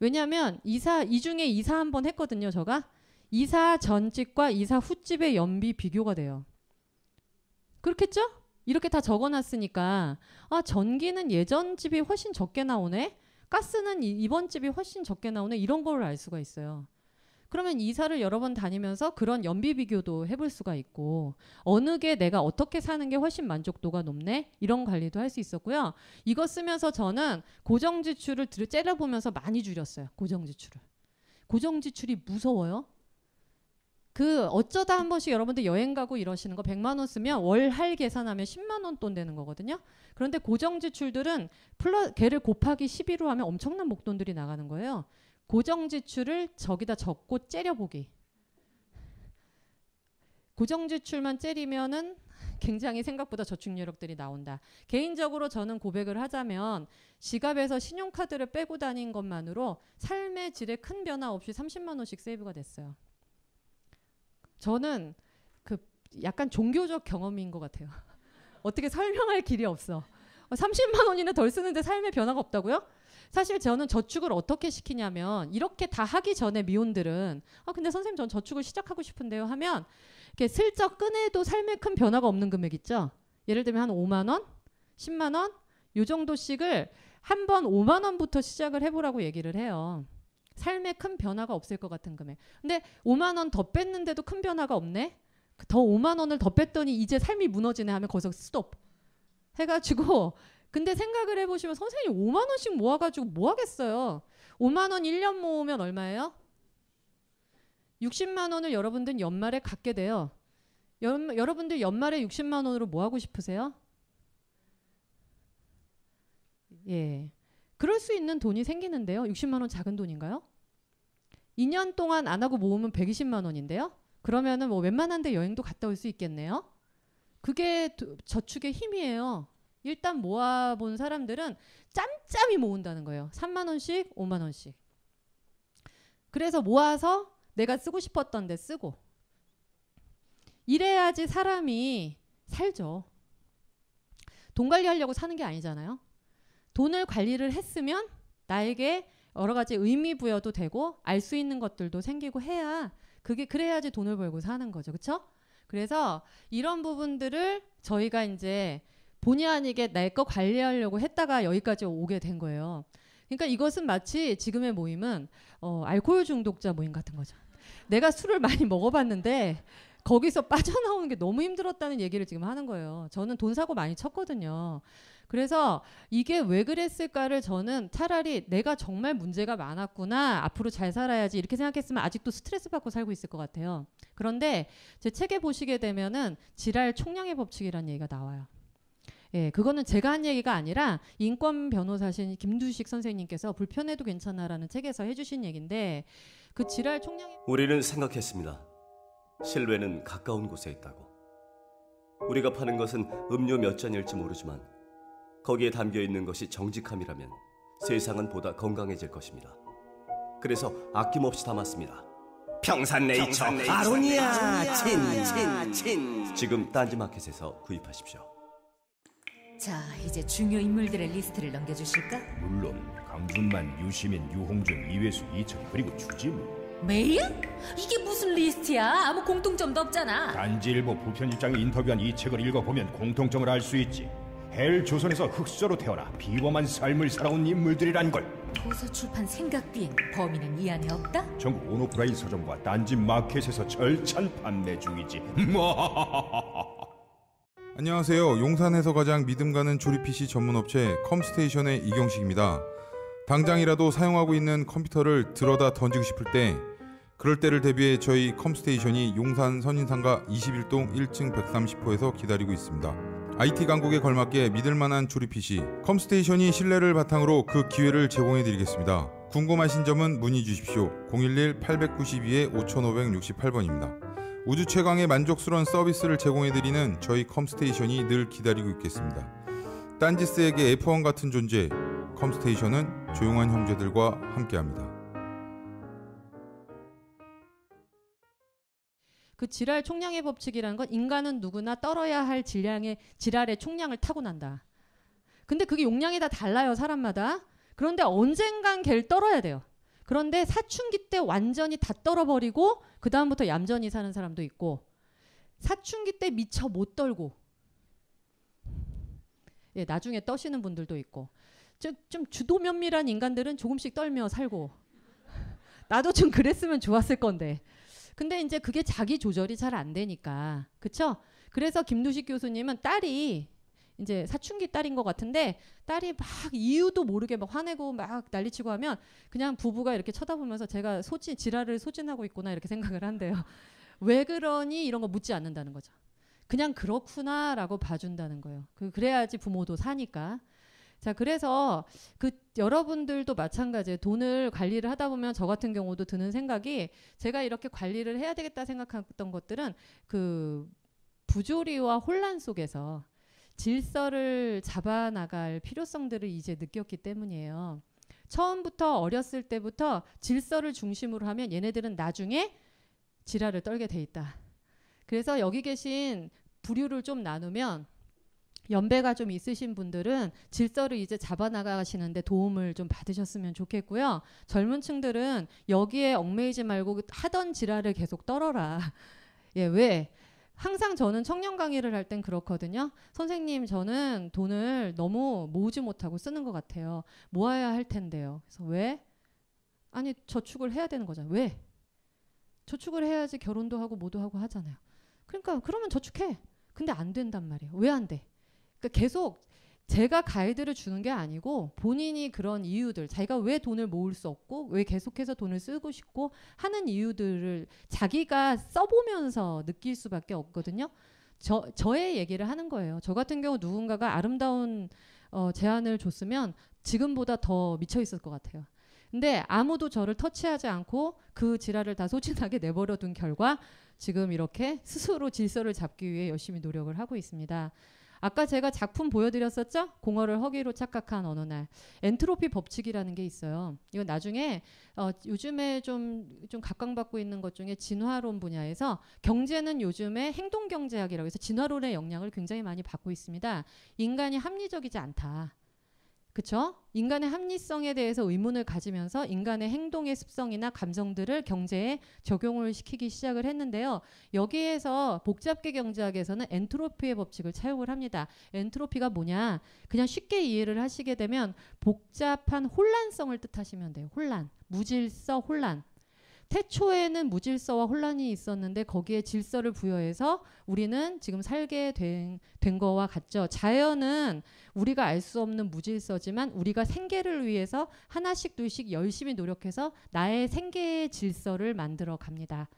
왜냐하면 이사, 이 중에 이사 한 번 했거든요, 저가. 이사 전집과 이사 후집의 연비 비교가 돼요. 그렇겠죠? 이렇게 다 적어놨으니까 아 전기는 예전 집이 훨씬 적게 나오네. 가스는 이번 집이 훨씬 적게 나오네. 이런 걸 알 수가 있어요. 그러면 이사를 여러 번 다니면서 그런 연비 비교도 해볼 수가 있고 어느 게 내가 어떻게 사는 게 훨씬 만족도가 높네 이런 관리도 할 수 있었고요. 이거 쓰면서 저는 고정 지출을 째려보면서 많이 줄였어요. 고정 지출을. 고정 지출이 무서워요. 그 어쩌다 한 번씩 여러분들 여행 가고 이러시는 거 100만 원 쓰면 월 할 계산하면 10만 원 돈 되는 거거든요. 그런데 고정 지출들은 플러 걔를 곱하기 11로 하면 엄청난 목돈들이 나가는 거예요. 고정 지출을 저기다 적고 째려보기. 고정 지출만 째리면은 굉장히 생각보다 저축여력들이 나온다. 개인적으로 저는 고백을 하자면 지갑에서 신용카드를 빼고 다닌 것만으로 삶의 질에 큰 변화 없이 30만 원씩 세이브가 됐어요. 저는 그 약간 종교적 경험인 것 같아요. 어떻게 설명할 길이 없어. 30만 어, 원이나 덜 쓰는데 삶의 변화가 없다고요? 사실 저는 저축을 어떻게 시키냐면 이렇게 다 하기 전에 미혼들은 아 근데 선생님 전 저축을 시작하고 싶은데요 하면 이렇게 슬쩍 꺼내도 삶에 큰 변화가 없는 금액 있죠. 예를 들면 한 5만 원, 10만 원요 정도씩을 한 번 5만 원부터 시작을 해보라고 얘기를 해요. 삶에 큰 변화가 없을 것 같은 금액. 근데 5만 원더 뺐는데도 큰 변화가 없네. 그 더 5만 원을 더 뺐더니 이제 삶이 무너지네 하면 거기서 스톱 해가지고 근데 생각을 해보시면 선생님 5만 원씩 모아가지고 뭐 하겠어요? 5만 원 1년 모으면 얼마예요? 60만 원을 여러분들 연말에 갖게 돼요. 여, 러분들 연말에 60만 원으로 뭐 하고 싶으세요? 예. 그럴 수 있는 돈이 생기는데요. 60만 원 작은 돈인가요? 2년 동안 안 하고 모으면 120만 원인데요. 그러면은 뭐 웬만한 데 여행도 갔다 올 수 있겠네요. 그게 저축의 힘이에요. 일단 모아본 사람들은 짬짬이 모은다는 거예요. 3만 원씩, 5만 원씩. 그래서 모아서 내가 쓰고 싶었던 데 쓰고. 이래야지 사람이 살죠. 돈 관리하려고 사는 게 아니잖아요. 돈을 관리를 했으면 나에게 여러 가지 의미 부여도 되고 알 수 있는 것들도 생기고 해야 그게 그래야지 돈을 벌고 사는 거죠. 그렇죠? 그래서 이런 부분들을 저희가 이제 본의 아니게 내 거 관리하려고 했다가 여기까지 오게 된 거예요. 그러니까 이것은 마치 지금의 모임은 어, 알코올 중독자 모임 같은 거죠. 내가 술을 많이 먹어봤는데 거기서 빠져나오는 게 너무 힘들었다는 얘기를 지금 하는 거예요. 저는 돈 사고 많이 쳤거든요. 그래서 이게 왜 그랬을까를 저는 차라리 내가 정말 문제가 많았구나 앞으로 잘 살아야지 이렇게 생각했으면 아직도 스트레스 받고 살고 있을 것 같아요. 그런데 제 책에 보시게 되면은 지랄 총량의 법칙이라는 얘기가 나와요. 예, 그거는 제가 한 얘기가 아니라 인권 변호사신 김두식 선생님께서 불편해도 괜찮아라는 책에서 해주신 얘긴데그 지랄 총량의 우리는 생각했습니다. 실외는 가까운 곳에 있다고. 우리가 파는 것은 음료 몇 잔일지 모르지만 거기에 담겨 있는 것이 정직함이라면 세상은 보다 건강해질 것입니다. 그래서 아낌없이 담았습니다. 평산네이처, 평산네이처 아로니아 친친친 아, 지금 딴지마켓에서 구입하십시오. 자, 이제 중요 인물들의 리스트를 넘겨주실까? 물론 강준만, 유시민, 유홍준, 이회수, 이철 그리고 주지무. 메일? 이게 무슨 리스트야? 아무 공통점도 없잖아. 단지일보 부편 입장에 인터뷰한 이 책을 읽어보면 공통점을 알 수 있지. 벨 조선에서 흑수저로 태어나 비범한 삶을 살아온 인물들이란 걸. 도서 출판 생각 비행 범인은 이 안에 없다? 전국 온오프라인 서점과 딴지 마켓에서 절찬 판매 중이지. 뭐. 안녕하세요. 용산에서 가장 믿음 가는 조립 PC 전문 업체 컴스테이션의 이경식입니다. 당장이라도 사용하고 있는 컴퓨터를 들어다 던지고 싶을 때 그럴 때를 대비해 저희 컴스테이션이 용산 선인상가 21동 1층 130호에서 기다리고 있습니다. IT 강국에 걸맞게 믿을만한 조립 PC 컴스테이션이 신뢰를 바탕으로 그 기회를 제공해드리겠습니다. 궁금하신 점은 문의 주십시오. 011-892-5568번입니다. 우주 최강의 만족스러운 서비스를 제공해드리는 저희 컴스테이션이 늘 기다리고 있겠습니다. 딴지스에게 F1 같은 존재, 컴스테이션은 조용한 형제들과 함께합니다. 그지랄 총량의 법칙이라는 건 인간은 누구나 떨어야 할 질량의 지랄의 총량을 타고난다. 근데 그게 용량이 다 달라요 사람마다. 그런데 언젠간 걔를 떨어야 돼요. 그런데 사춘기 때 완전히 다 떨어버리고 그 다음부터 얌전히 사는 사람도 있고 사춘기 때 미처 못 떨고 예 나중에 떠시는 분들도 있고 좀, 좀 주도면밀한 인간들은 조금씩 떨며 살고 나도 좀 그랬으면 좋았을 건데 근데 이제 그게 자기 조절이 잘 안 되니까. 그쵸? 그래서 김두식 교수님은 딸이 이제 사춘기 딸인 것 같은데 딸이 막 이유도 모르게 막 화내고 막 난리치고 하면 그냥 부부가 이렇게 쳐다보면서 제가 소진 지랄을 소진하고 있구나 이렇게 생각을 한대요. 왜 그러니 이런 거 묻지 않는다는 거죠. 그냥 그렇구나라고 봐준다는 거예요. 그, 그래야지 부모도 사니까. 자, 그래서 그 여러분들도 마찬가지예요. 돈을 관리를 하다 보면 저 같은 경우도 드는 생각이 제가 이렇게 관리를 해야 되겠다 생각했던 것들은 그 부조리와 혼란 속에서 질서를 잡아 나갈 필요성들을 이제 느꼈기 때문이에요. 처음부터 어렸을 때부터 질서를 중심으로 하면 얘네들은 나중에 지랄을 떨게 돼 있다. 그래서 여기 계신 부류를 좀 나누면 연배가 좀 있으신 분들은 질서를 이제 잡아나가시는데 도움을 좀 받으셨으면 좋겠고요. 젊은 층들은 여기에 얽매이지 말고 하던 지랄을 계속 떨어라. 예, 왜? 항상 저는 청년 강의를 할 땐 그렇거든요. 선생님, 저는 돈을 너무 모으지 못하고 쓰는 것 같아요. 모아야 할 텐데요. 그래서 왜? 아니, 저축을 해야 되는 거잖아요. 왜? 저축을 해야지 결혼도 하고 뭐도 하고 하잖아요. 그러니까, 그러면 저축해. 근데 안 된단 말이에요. 왜 안 돼? 그러니까 계속 제가 가이드를 주는 게 아니고 본인이 그런 이유들 자기가 왜 돈을 모을 수 없고 왜 계속해서 돈을 쓰고 싶고 하는 이유들을 자기가 써보면서 느낄 수밖에 없거든요. 저 저의 얘기를 하는 거예요. 저 같은 경우 누군가가 아름다운 어, 제안을 줬으면 지금보다 더 미쳐 있을 것 같아요. 근데 아무도 저를 터치하지 않고 그 지랄을 다 소진하게 내버려 둔 결과 지금 이렇게 스스로 질서를 잡기 위해 열심히 노력을 하고 있습니다. 아까 제가 작품 보여드렸었죠? 공허를 허기로 착각한 어느 날. 엔트로피 법칙이라는 게 있어요. 이건 나중에 어, 요즘에 좀, 좀 각광받고 있는 것 중에 진화론 분야에서 경제는 요즘에 행동경제학이라고 해서 진화론의 영향을 굉장히 많이 받고 있습니다. 인간이 합리적이지 않다. 그렇죠? 인간의 합리성에 대해서 의문을 가지면서 인간의 행동의 습성이나 감성들을 경제에 적용을 시키기 시작을 했는데요. 여기에서 복잡계 경제학에서는 엔트로피의 법칙을 차용을 합니다. 엔트로피가 뭐냐? 그냥 쉽게 이해를 하시게 되면 복잡한 혼란성을 뜻하시면 돼요. 혼란, 무질서, 혼란. 태초에는 무질서와 혼란이 있었는데 거기에 질서를 부여해서 우리는 지금 살게 된, 된 거와 같죠. 자연은 우리가 알 수 없는 무질서지만 우리가 생계를 위해서 하나씩 둘씩 열심히 노력해서 나의 생계의 질서를 만들어 갑니다.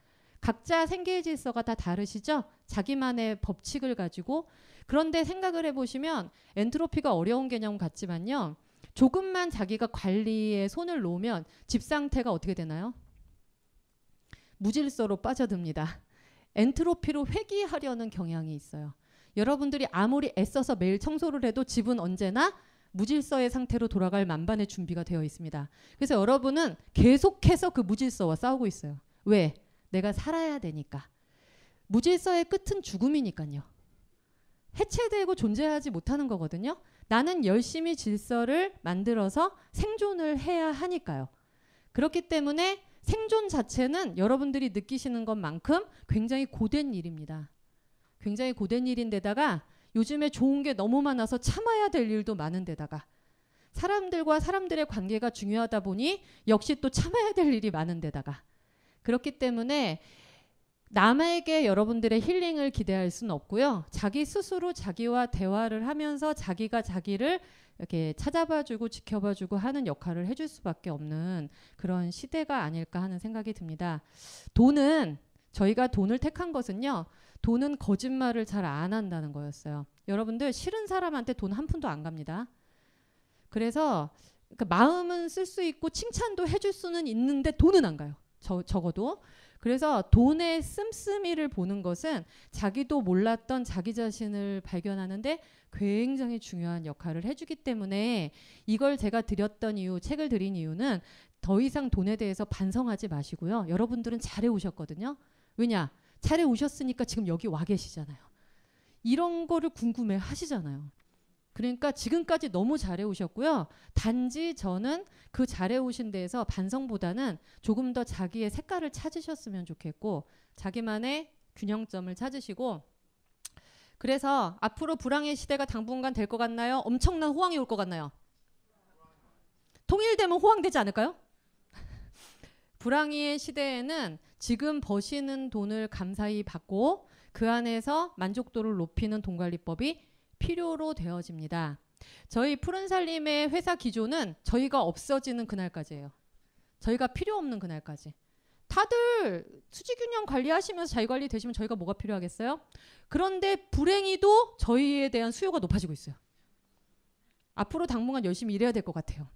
각자 생계의 질서가 다 다르시죠? 자기만의 법칙을 가지고 그런데 생각을 해보시면 엔트로피가 어려운 개념 같지만요. 조금만 자기가 관리에 손을 놓으면 집 상태가 어떻게 되나요? 무질서로 빠져듭니다. 엔트로피로 회귀하려는 경향이 있어요. 여러분들이 아무리 애써서 매일 청소를 해도 집은 언제나 무질서의 상태로 돌아갈 만반의 준비가 되어 있습니다. 그래서 여러분은 계속해서 그 무질서와 싸우고 있어요. 왜? 내가 살아야 되니까. 무질서의 끝은 죽음이니까요. 해체되고 존재하지 못하는 거거든요. 나는 열심히 질서를 만들어서 생존을 해야 하니까요. 그렇기 때문에 생존 자체는 여러분들이 느끼시는 것만큼 굉장히 고된 일입니다. 굉장히 고된 일인데다가 요즘에 좋은 게 너무 많아서 참아야 될 일도 많은데다가 사람들과 사람들의 관계가 중요하다 보니 역시 또 참아야 될 일이 많은데다가 그렇기 때문에 남에게 여러분들의 힐링을 기대할 수는 없고요. 자기 스스로 자기와 대화를 하면서 자기가 자기를 이렇게 찾아봐주고 지켜봐주고 하는 역할을 해줄 수밖에 없는 그런 시대가 아닐까 하는 생각이 듭니다. 돈은 저희가 돈을 택한 것은요. 돈은 거짓말을 잘 안 한다는 거였어요. 여러분들 싫은 사람한테 돈 한 푼도 안 갑니다. 그래서 그 마음은 쓸 수 있고 칭찬도 해줄 수는 있는데 돈은 안 가요. 저, 적어도 그래서 돈의 씀씀이를 보는 것은 자기도 몰랐던 자기 자신을 발견하는데 굉장히 중요한 역할을 해주기 때문에 이걸 제가 드렸던 이유, 책을 드린 이유는 더 이상 돈에 대해서 반성하지 마시고요. 여러분들은 잘해 오셨거든요. 왜냐? 잘해 오셨으니까 지금 여기 와 계시잖아요. 이런 거를 궁금해 하시잖아요. 그러니까 지금까지 너무 잘해 오셨고요. 단지 저는 그 잘해 오신 데에서 반성보다는 조금 더 자기의 색깔을 찾으셨으면 좋겠고 자기만의 균형점을 찾으시고 그래서 앞으로 불황의 시대가 당분간 될 것 같나요? 엄청난 호황이 올 것 같나요? 통일되면 호황되지 않을까요? 불황의 시대에는 지금 버시는 돈을 감사히 받고 그 안에서 만족도를 높이는 돈관리법이 필요로 되어집니다. 저희 푸른살림의 회사 기조는 저희가 없어지는 그날까지예요. 저희가 필요 없는 그날까지. 다들 수지균형 관리하시면서 자기관리 되시면 저희가 뭐가 필요하겠어요? 그런데 불행히도 저희에 대한 수요가 높아지고 있어요. 앞으로 당분간 열심히 일해야 될 것 같아요.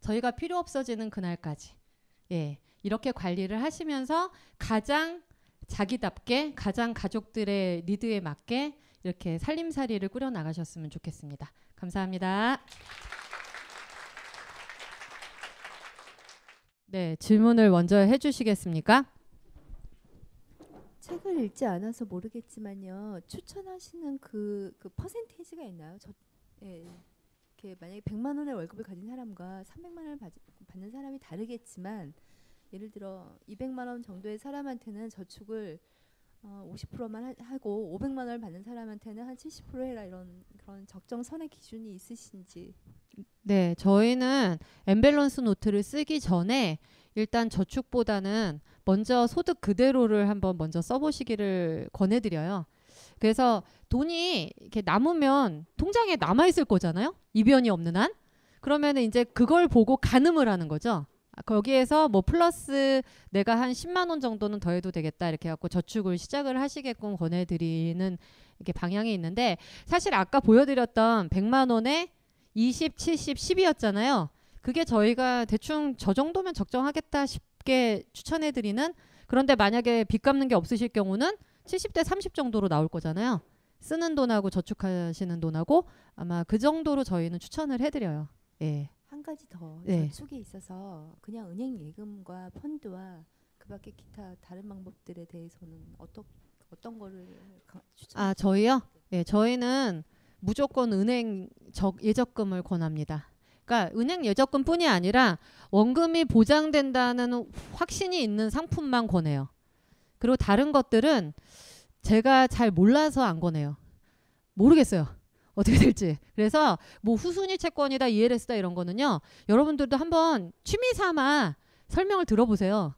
저희가 필요 없어지는 그날까지. 예. 이렇게 관리를 하시면서 가장 자기답게 가장 가족들의 리드에 맞게 이렇게 살림살이를 꾸려 나가셨으면 좋겠습니다. 감사합니다. 네, 질문을 먼저 해 주시겠습니까? 책을 읽지 않아서 모르겠지만요. 추천하시는 그, 그 퍼센테이지가 있나요? 저 예. 이렇게 만약에 100만 원의 월급을 가진 사람과 300만 원을 받, 받는 사람이 다르겠지만 예를 들어 200만 원 정도의 사람한테는 저축을 어, 50%만 하, 고 500만 원을 받는 사람한테는 한70% 해라 이런 그런 적정선의 기준이 있으신지? 네, 저희는 엠밸런스 노트를 쓰기 전에 일단 저축보다는 먼저 소득 그대로를 한번 먼저 써보시기를 권해드려요. 그래서 돈이 이렇게 남으면 통장에 남아 있을 거잖아요. 이변이 없는 한. 그러면 이제 그걸 보고 가늠을 하는 거죠. 아, 거기에서 뭐 플러스 내가 한 10만 원 정도는 더해도 되겠다 이렇게 해갖고 저축을 시작을 하시게끔 권해드리는 이렇게 방향이 있는데 사실 아까 보여드렸던 100만 원에 20, 70, 10이었잖아요. 그게 저희가 대충 저 정도면 적정하겠다 싶게 추천해드리는 그런데 만약에 빚 갚는 게 없으실 경우는 70대 30 정도로 나올 거잖아요. 쓰는 돈하고 저축하시는 돈하고 아마 그 정도로 저희는 추천을 해드려요. 예. 한 가지 더 네. 저축에 있어서 그냥 은행 예금과 펀드와 그밖에 기타 다른 방법들에 대해서는 어떤 어떤 거를 추천? 아 저희요? 예, 네, 저희는 무조건 은행 적 예적금을 권합니다. 그러니까 은행 예적금뿐이 아니라 원금이 보장된다는 확신이 있는 상품만 권해요. 그리고 다른 것들은 제가 잘 몰라서 안 권해요. 모르겠어요. 어떻게 될지. 그래서 뭐 후순위 채권이다, ELS다 이런 거는요. 여러분들도 한번 취미 삼아 설명을 들어보세요.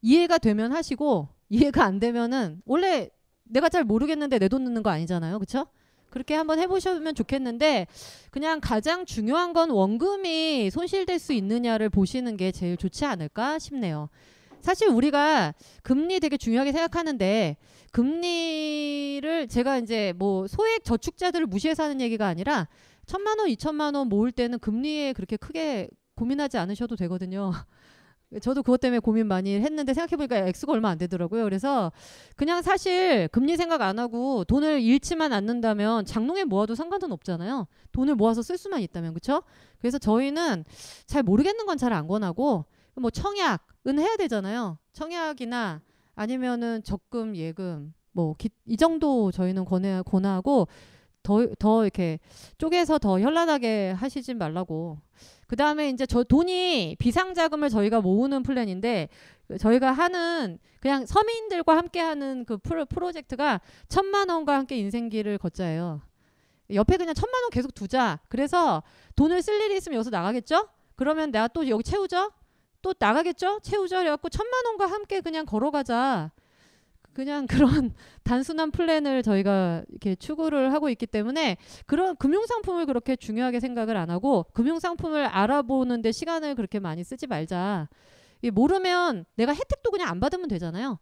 이해가 되면 하시고 이해가 안 되면은 원래 내가 잘 모르겠는데 내 돈 넣는 거 아니잖아요. 그렇죠? 그렇게 한번 해보셨으면 좋겠는데 그냥 가장 중요한 건 원금이 손실될 수 있느냐를 보시는 게 제일 좋지 않을까 싶네요. 사실 우리가 금리 되게 중요하게 생각하는데 금리를 제가 이제 뭐 소액 저축자들을 무시해서 하는 얘기가 아니라 천만 원, 이천만 원 모을 때는 금리에 그렇게 크게 고민하지 않으셔도 되거든요. 저도 그것 때문에 고민 많이 했는데 생각해보니까 액수가 얼마 안 되더라고요. 그래서 그냥 사실 금리 생각 안 하고 돈을 잃지만 않는다면 장롱에 모아도 상관은 없잖아요. 돈을 모아서 쓸 수만 있다면 그렇죠? 그래서 저희는 잘 모르겠는 건 잘 안 권하고 뭐 청약은 해야 되잖아요. 청약이나 아니면은 적금 예금 뭐 이 정도 저희는 권해 권하고 더 더 이렇게 쪼개서 더 현란하게 하시지 말라고. 그 다음에 이제 저 돈이 비상자금을 저희가 모으는 플랜인데 저희가 하는 그냥 서민들과 함께하는 그 프로, 프로젝트가 천만 원과 함께 인생길을 걷자예요. 옆에 그냥 천만 원 계속 두자. 그래서 돈을 쓸 일이 있으면 여기서 나가겠죠? 그러면 내가 또 여기 채우죠? 또 나가겠죠? 채우자 그래갖고 천만 원과 함께 그냥 걸어가자. 그냥 그런 단순한 플랜을 저희가 이렇게 추구를 하고 있기 때문에 그런 금융 상품을 그렇게 중요하게 생각을 안 하고 금융 상품을 알아보는데 시간을 그렇게 많이 쓰지 말자. 모르면 내가 혜택도 그냥 안 받으면 되잖아요.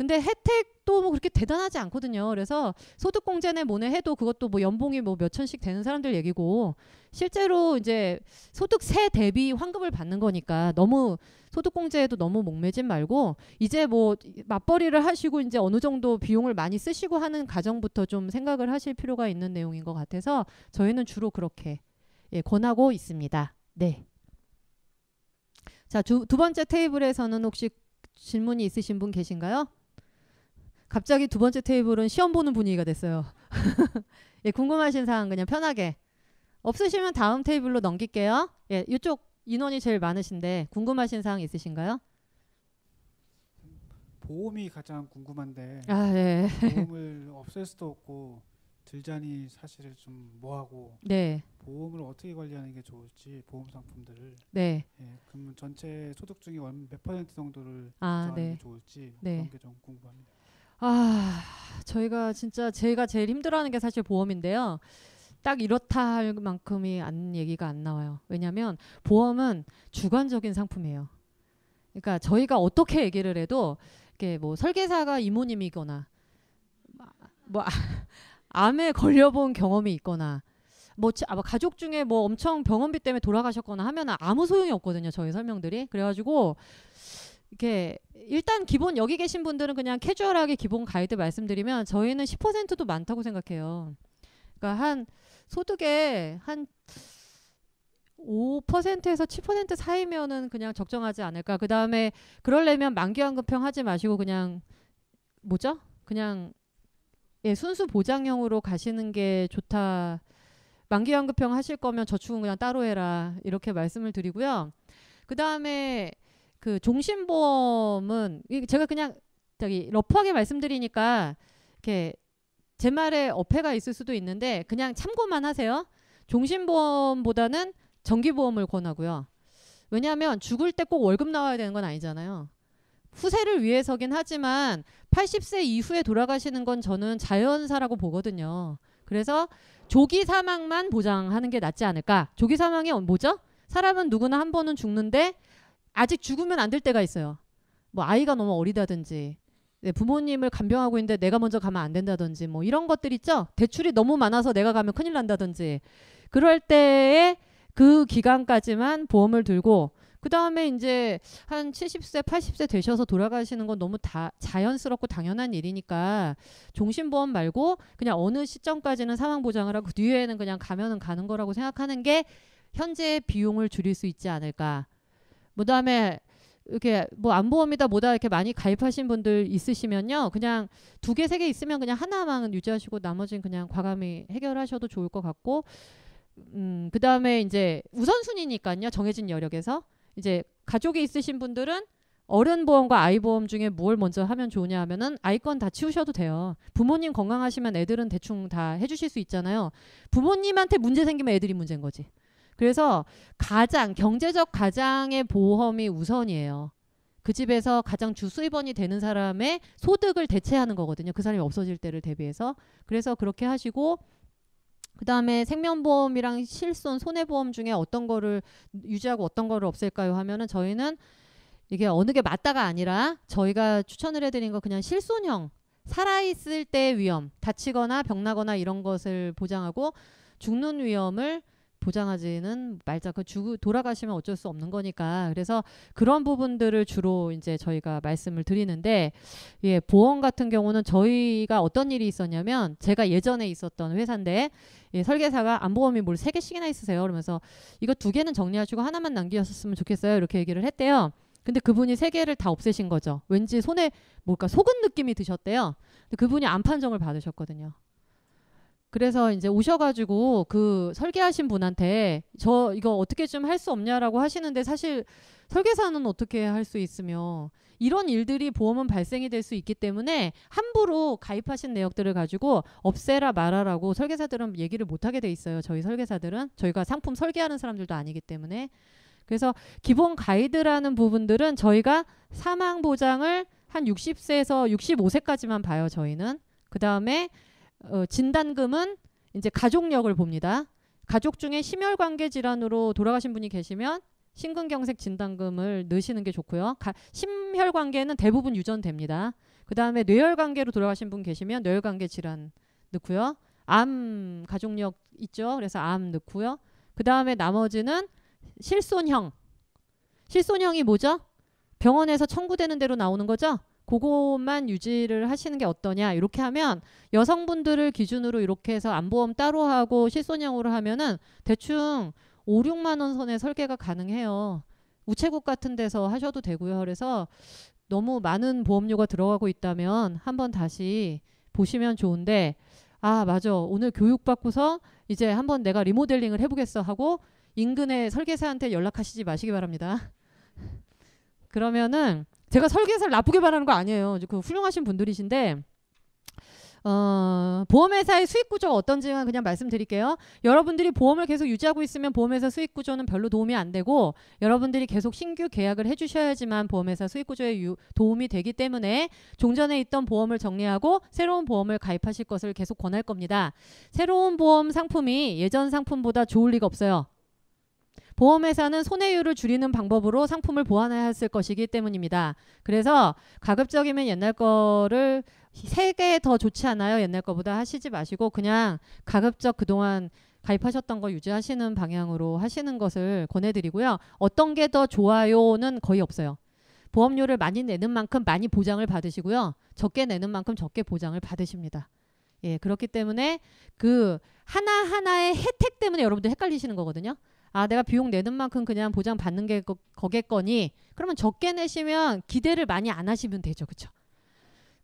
근데 혜택도 뭐 그렇게 대단하지 않거든요. 그래서 소득공제네 뭐네 해도 그것도 뭐 연봉이 뭐 몇천씩 되는 사람들 얘기고 실제로 이제 소득세 대비 환급을 받는 거니까 너무 소득공제에도 너무 목매진 말고 이제 뭐 맞벌이를 하시고 이제 어느 정도 비용을 많이 쓰시고 하는 가정부터 좀 생각을 하실 필요가 있는 내용인 것 같아서 저희는 주로 그렇게 예, 권하고 있습니다. 네. 자, 두, 두 번째 테이블에서는 혹시 질문이 있으신 분 계신가요? 갑자기 두 번째 테이블은 시험 보는 분위기가 됐어요. 예, 궁금하신 사항 그냥 편하게. 없으시면 다음 테이블로 넘길게요. 예, 이쪽 인원이 제일 많으신데 궁금하신 사항 있으신가요? 보험이 가장 궁금한데 아, 예. 보험을 없앨 수도 없고 들자니 사실을 좀 뭐하고 네. 보험을 어떻게 관리하는 게 좋을지 보험 상품들을 네. 예, 그러 전체 소득 중에 몇 퍼센트 정도를 아, 네. 좋을지 네. 그런 게좀 궁금합니다. 아, 저희가 진짜 제가 제일 힘들어하는 게 사실 보험인데요. 딱 이렇다 할 만큼이 안 얘기가 안 나와요. 왜냐하면 보험은 주관적인 상품이에요. 그러니까 저희가 어떻게 얘기를 해도 이게뭐 설계사가 이모님이거나 뭐 아, 암에 걸려본 경험이 있거나 뭐 아마 뭐 가족 중에 뭐 엄청 병원비 때문에 돌아가셨거나 하면 아무 소용이 없거든요. 저희 설명들이 그래가지고 이렇게 일단 기본 여기 계신 분들은 그냥 캐주얼하게 기본 가이드 말씀드리면 저희는 10%도 많다고 생각해요. 그러니까 한 소득의 한 5%에서 7% 사이면은 그냥 적정하지 않을까. 그 다음에 그럴려면 만기환급형 하지 마시고 그냥 뭐죠? 그냥 예, 순수 보장형으로 가시는 게 좋다. 만기환급형 하실 거면 저축은 그냥 따로 해라. 이렇게 말씀을 드리고요. 그 다음에 그 종신보험은 제가 그냥 저기 러프하게 말씀드리니까 이렇게 제 말에 어폐가 있을 수도 있는데 그냥 참고만 하세요. 종신보험보다는 정기보험을 권하고요. 왜냐하면 죽을 때 꼭 월급 나와야 되는 건 아니잖아요. 후세를 위해서긴 하지만 80세 이후에 돌아가시는 건 저는 자연사라고 보거든요. 그래서 조기 사망만 보장하는 게 낫지 않을까. 조기 사망이 뭐죠? 사람은 누구나 한 번은 죽는데 아직 죽으면 안 될 때가 있어요. 뭐 아이가 너무 어리다든지 네, 부모님을 간병하고 있는데 내가 먼저 가면 안 된다든지 뭐 이런 것들 있죠. 대출이 너무 많아서 내가 가면 큰일 난다든지 그럴 때에 그 기간까지만 보험을 들고 그 다음에 이제 한 70세, 80세 되셔서 돌아가시는 건 너무 다 자연스럽고 당연한 일이니까 종신보험 말고 그냥 어느 시점까지는 사망보장을 하고 그 뒤에는 그냥 가면은 가는 거라고 생각하는 게 현재 비용을 줄일 수 있지 않을까. 그다음에 이렇게 뭐 안보험이다 뭐다 이렇게 많이 가입하신 분들 있으시면요. 그냥 두 개, 세 개 있으면 그냥 하나만 유지하시고 나머지는 그냥 과감히 해결하셔도 좋을 것 같고 음, 그다음에 이제 우선순위니까요. 정해진 여력에서 이제 가족이 있으신 분들은 어른 보험과 아이 보험 중에 뭘 먼저 하면 좋으냐 하면은 아이 건 다 치우셔도 돼요. 부모님 건강하시면 애들은 대충 다 해주실 수 있잖아요. 부모님한테 문제 생기면 애들이 문제인 거지. 그래서 가장 경제적 가장의 보험이 우선이에요. 그 집에서 가장 주 수입원이 되는 사람의 소득을 대체하는 거거든요. 그 사람이 없어질 때를 대비해서. 그래서 그렇게 하시고 그다음에 생명보험이랑 실손 손해보험 중에 어떤 거를 유지하고 어떤 거를 없앨까요 하면은 저희는 이게 어느 게 맞다가 아니라 저희가 추천을 해드린 거 그냥 실손형 살아있을 때 위험 다치거나 병나거나 이런 것을 보장하고 죽는 위험을 보장하지는 말자 그 주, 돌아가시면 어쩔 수 없는 거니까 그래서 그런 부분들을 주로 이제 저희가 말씀을 드리는데 예 보험 같은 경우는 저희가 어떤 일이 있었냐면 제가 예전에 있었던 회사인데 예, 설계사가 안보험이 뭘 세 개씩이나 있으세요 그러면서 이거 두 개는 정리하시고 하나만 남기셨으면 좋겠어요 이렇게 얘기를 했대요. 근데 그분이 세 개를 다 없애신 거죠. 왠지 손에 뭘까 뭐 그러니까 속은 느낌이 드셨대요. 근데 그분이 안 판정을 받으셨거든요. 그래서 이제 오셔가지고 그 설계하신 분한테 저 이거 어떻게 좀 할 수 없냐라고 하시는데 사실 설계사는 어떻게 할 수 있으며 이런 일들이 보험은 발생이 될 수 있기 때문에 함부로 가입하신 내역들을 가지고 없애라 말아라고 설계사들은 얘기를 못하게 돼 있어요. 저희 설계사들은 저희가 상품 설계하는 사람들도 아니기 때문에 그래서 기본 가이드라는 부분들은 저희가 사망 보장을 한 60세에서 65세까지만 봐요. 저희는 그 다음에 어, 진단금은 이제 가족력을 봅니다. 가족 중에 심혈관계 질환으로 돌아가신 분이 계시면 심근경색 진단금을 넣으시는 게 좋고요. 가, 심혈관계는 대부분 유전됩니다. 그 다음에 뇌혈관계로 돌아가신 분 계시면 뇌혈관계 질환 넣고요. 암 가족력 있죠. 그래서 암 넣고요. 그 다음에 나머지는 실손형. 실손형이 뭐죠? 병원에서 청구되는 대로 나오는 거죠. 그것만 유지를 하시는 게 어떠냐 이렇게 하면 여성분들을 기준으로 이렇게 해서 안보험 따로 하고 실손형으로 하면은 대충 5, 6만 원선에 설계가 가능해요. 우체국 같은 데서 하셔도 되고요. 그래서 너무 많은 보험료가 들어가고 있다면 한번 다시 보시면 좋은데 아 맞아 오늘 교육받고서 이제 한번 내가 리모델링을 해보겠어 하고 인근의 설계사한테 연락하시지 마시기 바랍니다. 그러면은 제가 설계사를 나쁘게 바라는 거 아니에요. 그 훌륭하신 분들이신데 어, 보험회사의 수익 구조가 어떤지만 그냥 말씀드릴게요. 여러분들이 보험을 계속 유지하고 있으면 보험회사 수익 구조는 별로 도움이 안 되고 여러분들이 계속 신규 계약을 해주셔야지만 보험회사 수익 구조에 유, 도움이 되기 때문에 종전에 있던 보험을 정리하고 새로운 보험을 가입하실 것을 계속 권할 겁니다. 새로운 보험 상품이 예전 상품보다 좋을 리가 없어요. 보험회사는 손해율을 줄이는 방법으로 상품을 보완하였을 것이기 때문입니다. 그래서 가급적이면 옛날 거를 세 개 더 좋지 않아요? 옛날 거보다 하시지 마시고 그냥 가급적 그동안 가입하셨던 거 유지하시는 방향으로 하시는 것을 권해드리고요. 어떤 게 더 좋아요는 거의 없어요. 보험료를 많이 내는 만큼 많이 보장을 받으시고요. 적게 내는 만큼 적게 보장을 받으십니다. 예, 그렇기 때문에 그 하나하나의 혜택 때문에 여러분들 헷갈리시는 거거든요. 아 내가 비용 내는 만큼 그냥 보장 받는 게 거, 거겠거니 그러면 적게 내시면 기대를 많이 안 하시면 되죠 그쵸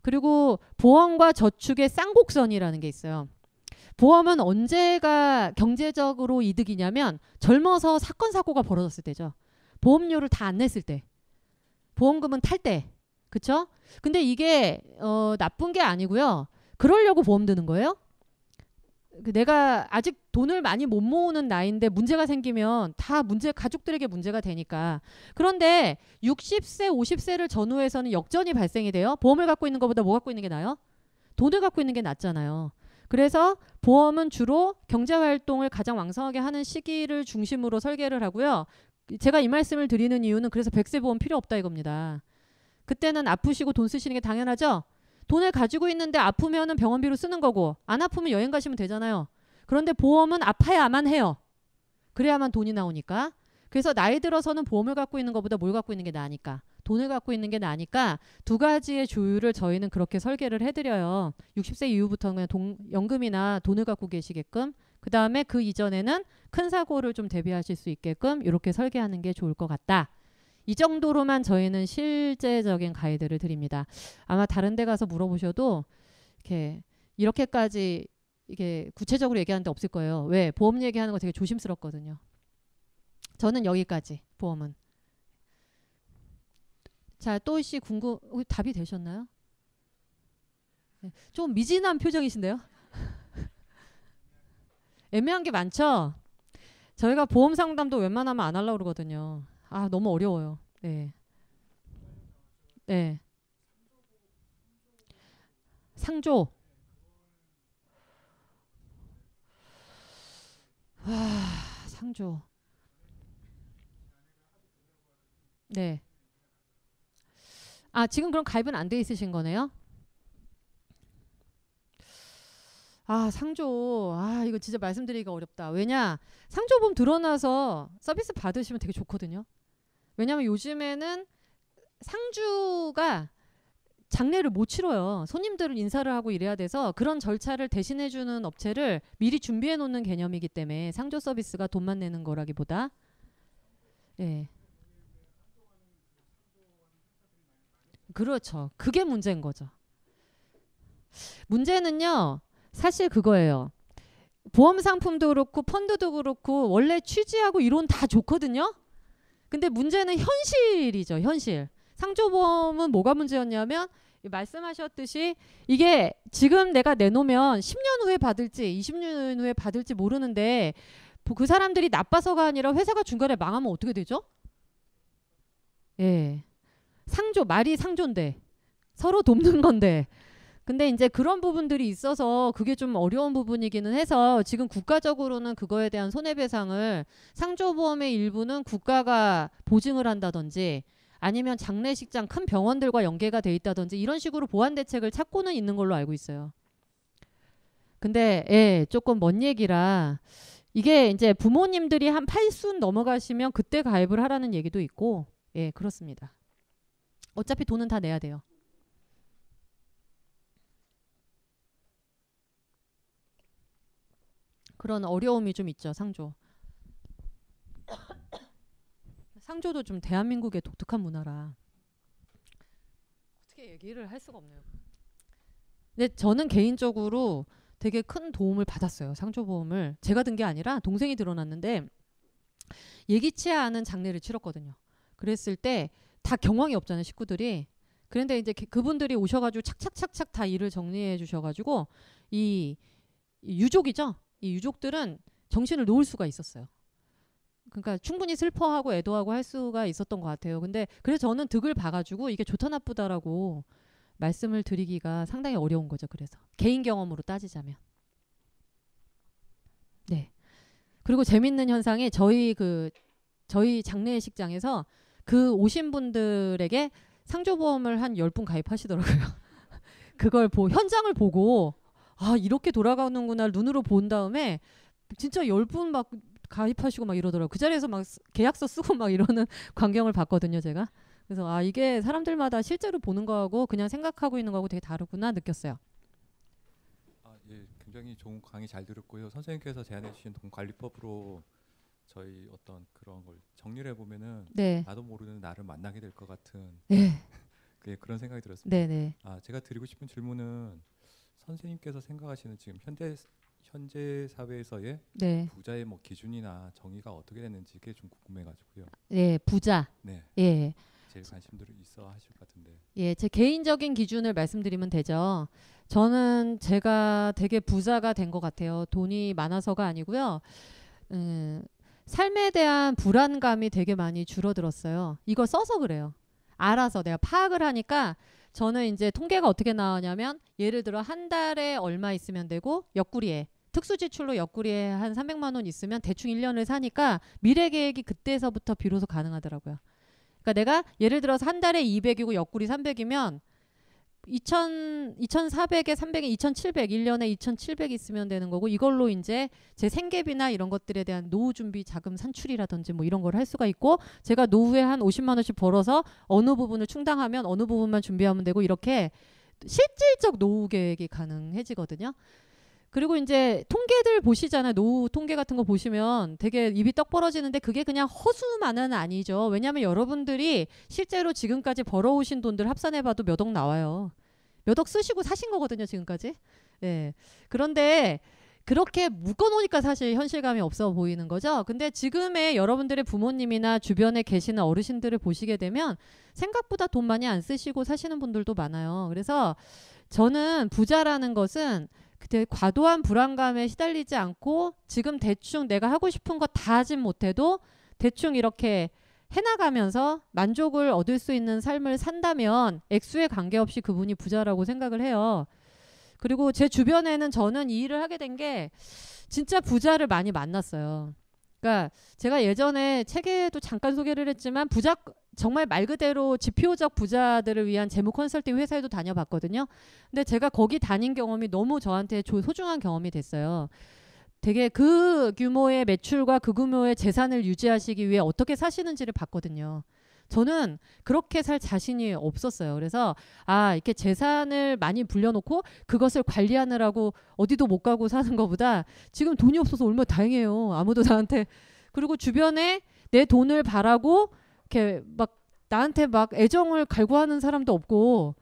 그리고 보험과 저축의 쌍곡선이라는 게 있어요 보험은 언제가 경제적으로 이득이냐면 젊어서 사건 사고가 벌어졌을 때죠 보험료를 다 안 냈을 때 보험금은 탈때 그쵸 근데 이게 어, 나쁜 게 아니고요 그러려고 보험 드는 거예요 그 내가 아직 돈을 많이 못 모으는 나이인데 문제가 생기면 다 문제 가족들에게 문제가 되니까 그런데 60세 50세를 전후해서는 역전이 발생이 돼요 보험을 갖고 있는 것보다 뭐 갖고 있는 게나요 돈을 갖고 있는 게 낫잖아요 그래서 보험은 주로 경제활동을 가장 왕성하게 하는 시기를 중심으로 설계를 하고요 제가 이 말씀을 드리는 이유는 그래서 백세 보험 필요 없다 이겁니다 그때는 아프시고 돈 쓰시는 게 당연하죠 돈을 가지고 있는데 아프면은 병원비로 쓰는 거고 안 아프면 여행 가시면 되잖아요. 그런데 보험은 아파야만 해요. 그래야만 돈이 나오니까. 그래서 나이 들어서는 보험을 갖고 있는 것보다 뭘 갖고 있는 게 나으니까. 돈을 갖고 있는 게 나니까 두 가지의 조율을 저희는 그렇게 설계를 해드려요. 60세 이후부터는 그냥 동, 연금이나 돈을 갖고 계시게끔 그 다음에 그 이전에는 큰 사고를 좀 대비하실 수 있게끔 이렇게 설계하는 게 좋을 것 같다. 이 정도로만 저희는 실제적인 가이드를 드립니다. 아마 다른 데 가서 물어보셔도 이렇게 이렇게까지 이게 구체적으로 얘기하는 데 없을 거예요. 왜? 보험 얘기하는 거 되게 조심스럽거든요. 저는 여기까지 보험은. 자, 또씨 궁금 어, 답이 되셨나요? 네. 좀 미진한 표정이신데요. 애매한 게 많죠. 저희가 보험 상담도 웬만하면 안 하려고 그러거든요. 아 너무 어려워요. 네. 네. 상조. 아, 상조. 네. 아, 지금 그럼 가입은 안 돼 있으신 거네요? 아, 상조. 아, 이거 진짜 말씀드리기가 어렵다. 왜냐? 상조보험 드러나서 서비스 받으시면 되게 좋거든요. 왜냐면 요즘에는 상주가 장례를 못 치러요. 손님들은 인사를 하고 이래야 돼서 그런 절차를 대신해주는 업체를 미리 준비해 놓는 개념이기 때문에 상조 서비스가 돈만 내는 거라기보다 예. 그렇죠. 그게 문제인 거죠. 문제는요, 사실 그거예요. 보험 상품도 그렇고 펀드도 그렇고 원래 취지하고 이론 다 좋거든요. 근데 문제는 현실이죠. 현실. 상조보험은 뭐가 문제였냐면 말씀하셨듯이 이게 지금 내가 내놓으면 10년 후에 받을지 20년 후에 받을지 모르는데 그 사람들이 나빠서가 아니라 회사가 중간에 망하면 어떻게 되죠? 예. 상조 말이 상조인데 서로 돕는 건데 근데 이제 그런 부분들이 있어서 그게 좀 어려운 부분이기는 해서 지금 국가적으로는 그거에 대한 손해배상을 상조보험의 일부는 국가가 보증을 한다든지 아니면 장례식장 큰 병원들과 연계가 돼 있다든지 이런 식으로 보완 대책을 찾고는 있는 걸로 알고 있어요. 근데 예, 조금 먼 얘기라 이게 이제 부모님들이 한 8순 넘어가시면 그때 가입을 하라는 얘기도 있고 예, 그렇습니다. 어차피 돈은 다 내야 돼요. 그런 어려움이 좀 있죠 상조. 상조도 좀 대한민국의 독특한 문화라 어떻게 얘기를 할 수가 없네요. 근데 저는 개인적으로 되게 큰 도움을 받았어요 상조 보험을 제가 든 게 아니라 동생이 들어놨는데 예기치 않은 장례를 치렀거든요. 그랬을 때 다 경황이 없잖아요 식구들이. 그런데 이제 그, 그분들이 오셔가지고 착착착착 다 일을 정리해 주셔가지고 이, 이 유족이죠. 이 유족들은 정신을 놓을 수가 있었어요. 그러니까 충분히 슬퍼하고 애도하고 할 수가 있었던 것 같아요. 근데 그래서 저는 득을 봐가지고 이게 좋다 나쁘다라고 말씀을 드리기가 상당히 어려운 거죠. 그래서 개인 경험으로 따지자면. 네. 그리고 재밌는 현상이 저희 그 저희 장례식장에서 그 오신 분들에게 상조보험을 한 열 분 가입하시더라고요. 그걸 보 현장을 보고 아 이렇게 돌아가는구나 눈으로 본 다음에 진짜 열 분 막 가입하시고 막 이러더라고 그 자리에서 막 계약서 쓰고 막 이러는 광경을 봤거든요 제가 그래서 아 이게 사람들마다 실제로 보는 거하고 그냥 생각하고 있는 거하고 되게 다르구나 느꼈어요. 아 예, 굉장히 좋은 강의 잘 들었고요. 선생님께서 제안해 주신 돈 관리법으로 저희 어떤 그런 걸 정리를 해 보면은 네. 나도 모르는 나를 만나게 될 것 같은 네. 예, 그런 생각이 들었습니다. 네네. 아 제가 드리고 싶은 질문은 선생님께서 생각하시는 지금 현대 현재 사회에서의 네. 부자의 뭐 기준이나 정의가 어떻게 되는지 그게 좀 궁금해가지고요. 네, 부자. 네. 예. 제일 관심들이 있어 하실 것 같은데. 예, 제 개인적인 기준을 말씀드리면 되죠. 저는 제가 되게 부자가 된 것 같아요. 돈이 많아서가 아니고요. 음, 삶에 대한 불안감이 되게 많이 줄어들었어요. 이걸 써서 그래요. 알아서 내가 파악을 하니까 저는 이제 통계가 어떻게 나오냐면 예를 들어 한 달에 얼마 있으면 되고 옆구리에 특수 지출로 옆구리에 한 300만 원 있으면 대충 1년을 사니까 미래 계획이 그때서부터 비로소 가능하더라고요. 그러니까 내가 예를 들어서 한 달에 200이고 옆구리 300이면 2000, 2400에 300에 2700, 1년에 2700 있으면 되는 거고 이걸로 이제 제 생계비나 이런 것들에 대한 노후 준비 자금 산출이라든지 뭐 이런 걸 할 수가 있고 제가 노후에 한 50만 원씩 벌어서 어느 부분을 충당하면 어느 부분만 준비하면 되고 이렇게 실질적 노후 계획이 가능해지거든요. 그리고 이제 통계들 보시잖아요. 노후 통계 같은 거 보시면 되게 입이 떡 벌어지는데 그게 그냥 허수만은 아니죠. 왜냐하면 여러분들이 실제로 지금까지 벌어오신 돈들 합산해봐도 몇 억 나와요. 몇 억 쓰시고 사신 거거든요. 지금까지. 예. 그런데 그렇게 묶어놓으니까 사실 현실감이 없어 보이는 거죠. 근데 지금의 여러분들의 부모님이나 주변에 계시는 어르신들을 보시게 되면 생각보다 돈 많이 안 쓰시고 사시는 분들도 많아요. 그래서 저는 부자라는 것은 그때 과도한 불안감에 시달리지 않고 지금 대충 내가 하고 싶은 거 다 하진 못해도 대충 이렇게 해나가면서 만족을 얻을 수 있는 삶을 산다면 액수에 관계없이 그분이 부자라고 생각을 해요. 그리고 제 주변에는 저는 이 일을 하게 된 게 진짜 부자를 많이 만났어요. 그러니까 제가 예전에 책에도 잠깐 소개를 했지만 부자 정말 말 그대로 지표적 부자들을 위한 재무 컨설팅 회사에도 다녀봤거든요. 근데 제가 거기 다닌 경험이 너무 저한테 소중한 경험이 됐어요. 되게 그 규모의 매출과 그 규모의 재산을 유지하시기 위해 어떻게 사시는지를 봤거든요. 저는 그렇게 살 자신이 없었어요. 그래서 아 이렇게 재산을 많이 불려놓고 그것을 관리하느라고 어디도 못 가고 사는 것보다 지금 돈이 없어서 얼마나 다행이에요. 아무도 나한테 그리고 주변에 내 돈을 바라고 이렇게 막 나한테 막 애정을 갈구하는 사람도 없고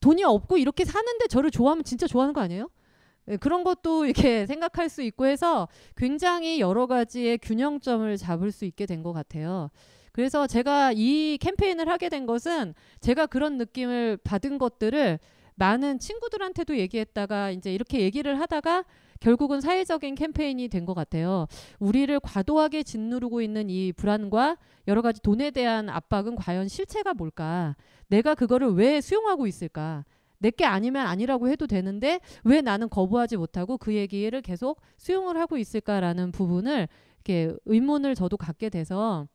돈이 없고 이렇게 사는데 저를 좋아하면 진짜 좋아하는 거 아니에요? 예, 그런 것도 이렇게 생각할 수 있고 해서 굉장히 여러 가지의 균형점을 잡을 수 있게 된 것 같아요. 그래서 제가 이 캠페인을 하게 된 것은 제가 그런 느낌을 받은 것들을 많은 친구들한테도 얘기했다가 이제 이렇게 얘기를 하다가 결국은 사회적인 캠페인이 된 것 같아요. 우리를 과도하게 짓누르고 있는 이 불안과 여러 가지 돈에 대한 압박은 과연 실체가 뭘까? 내가 그거를 왜 수용하고 있을까? 내게 아니면 아니라고 해도 되는데 왜 나는 거부하지 못하고 그 얘기를 계속 수용을 하고 있을까라는 부분을 이렇게 의문을 저도 갖게 돼서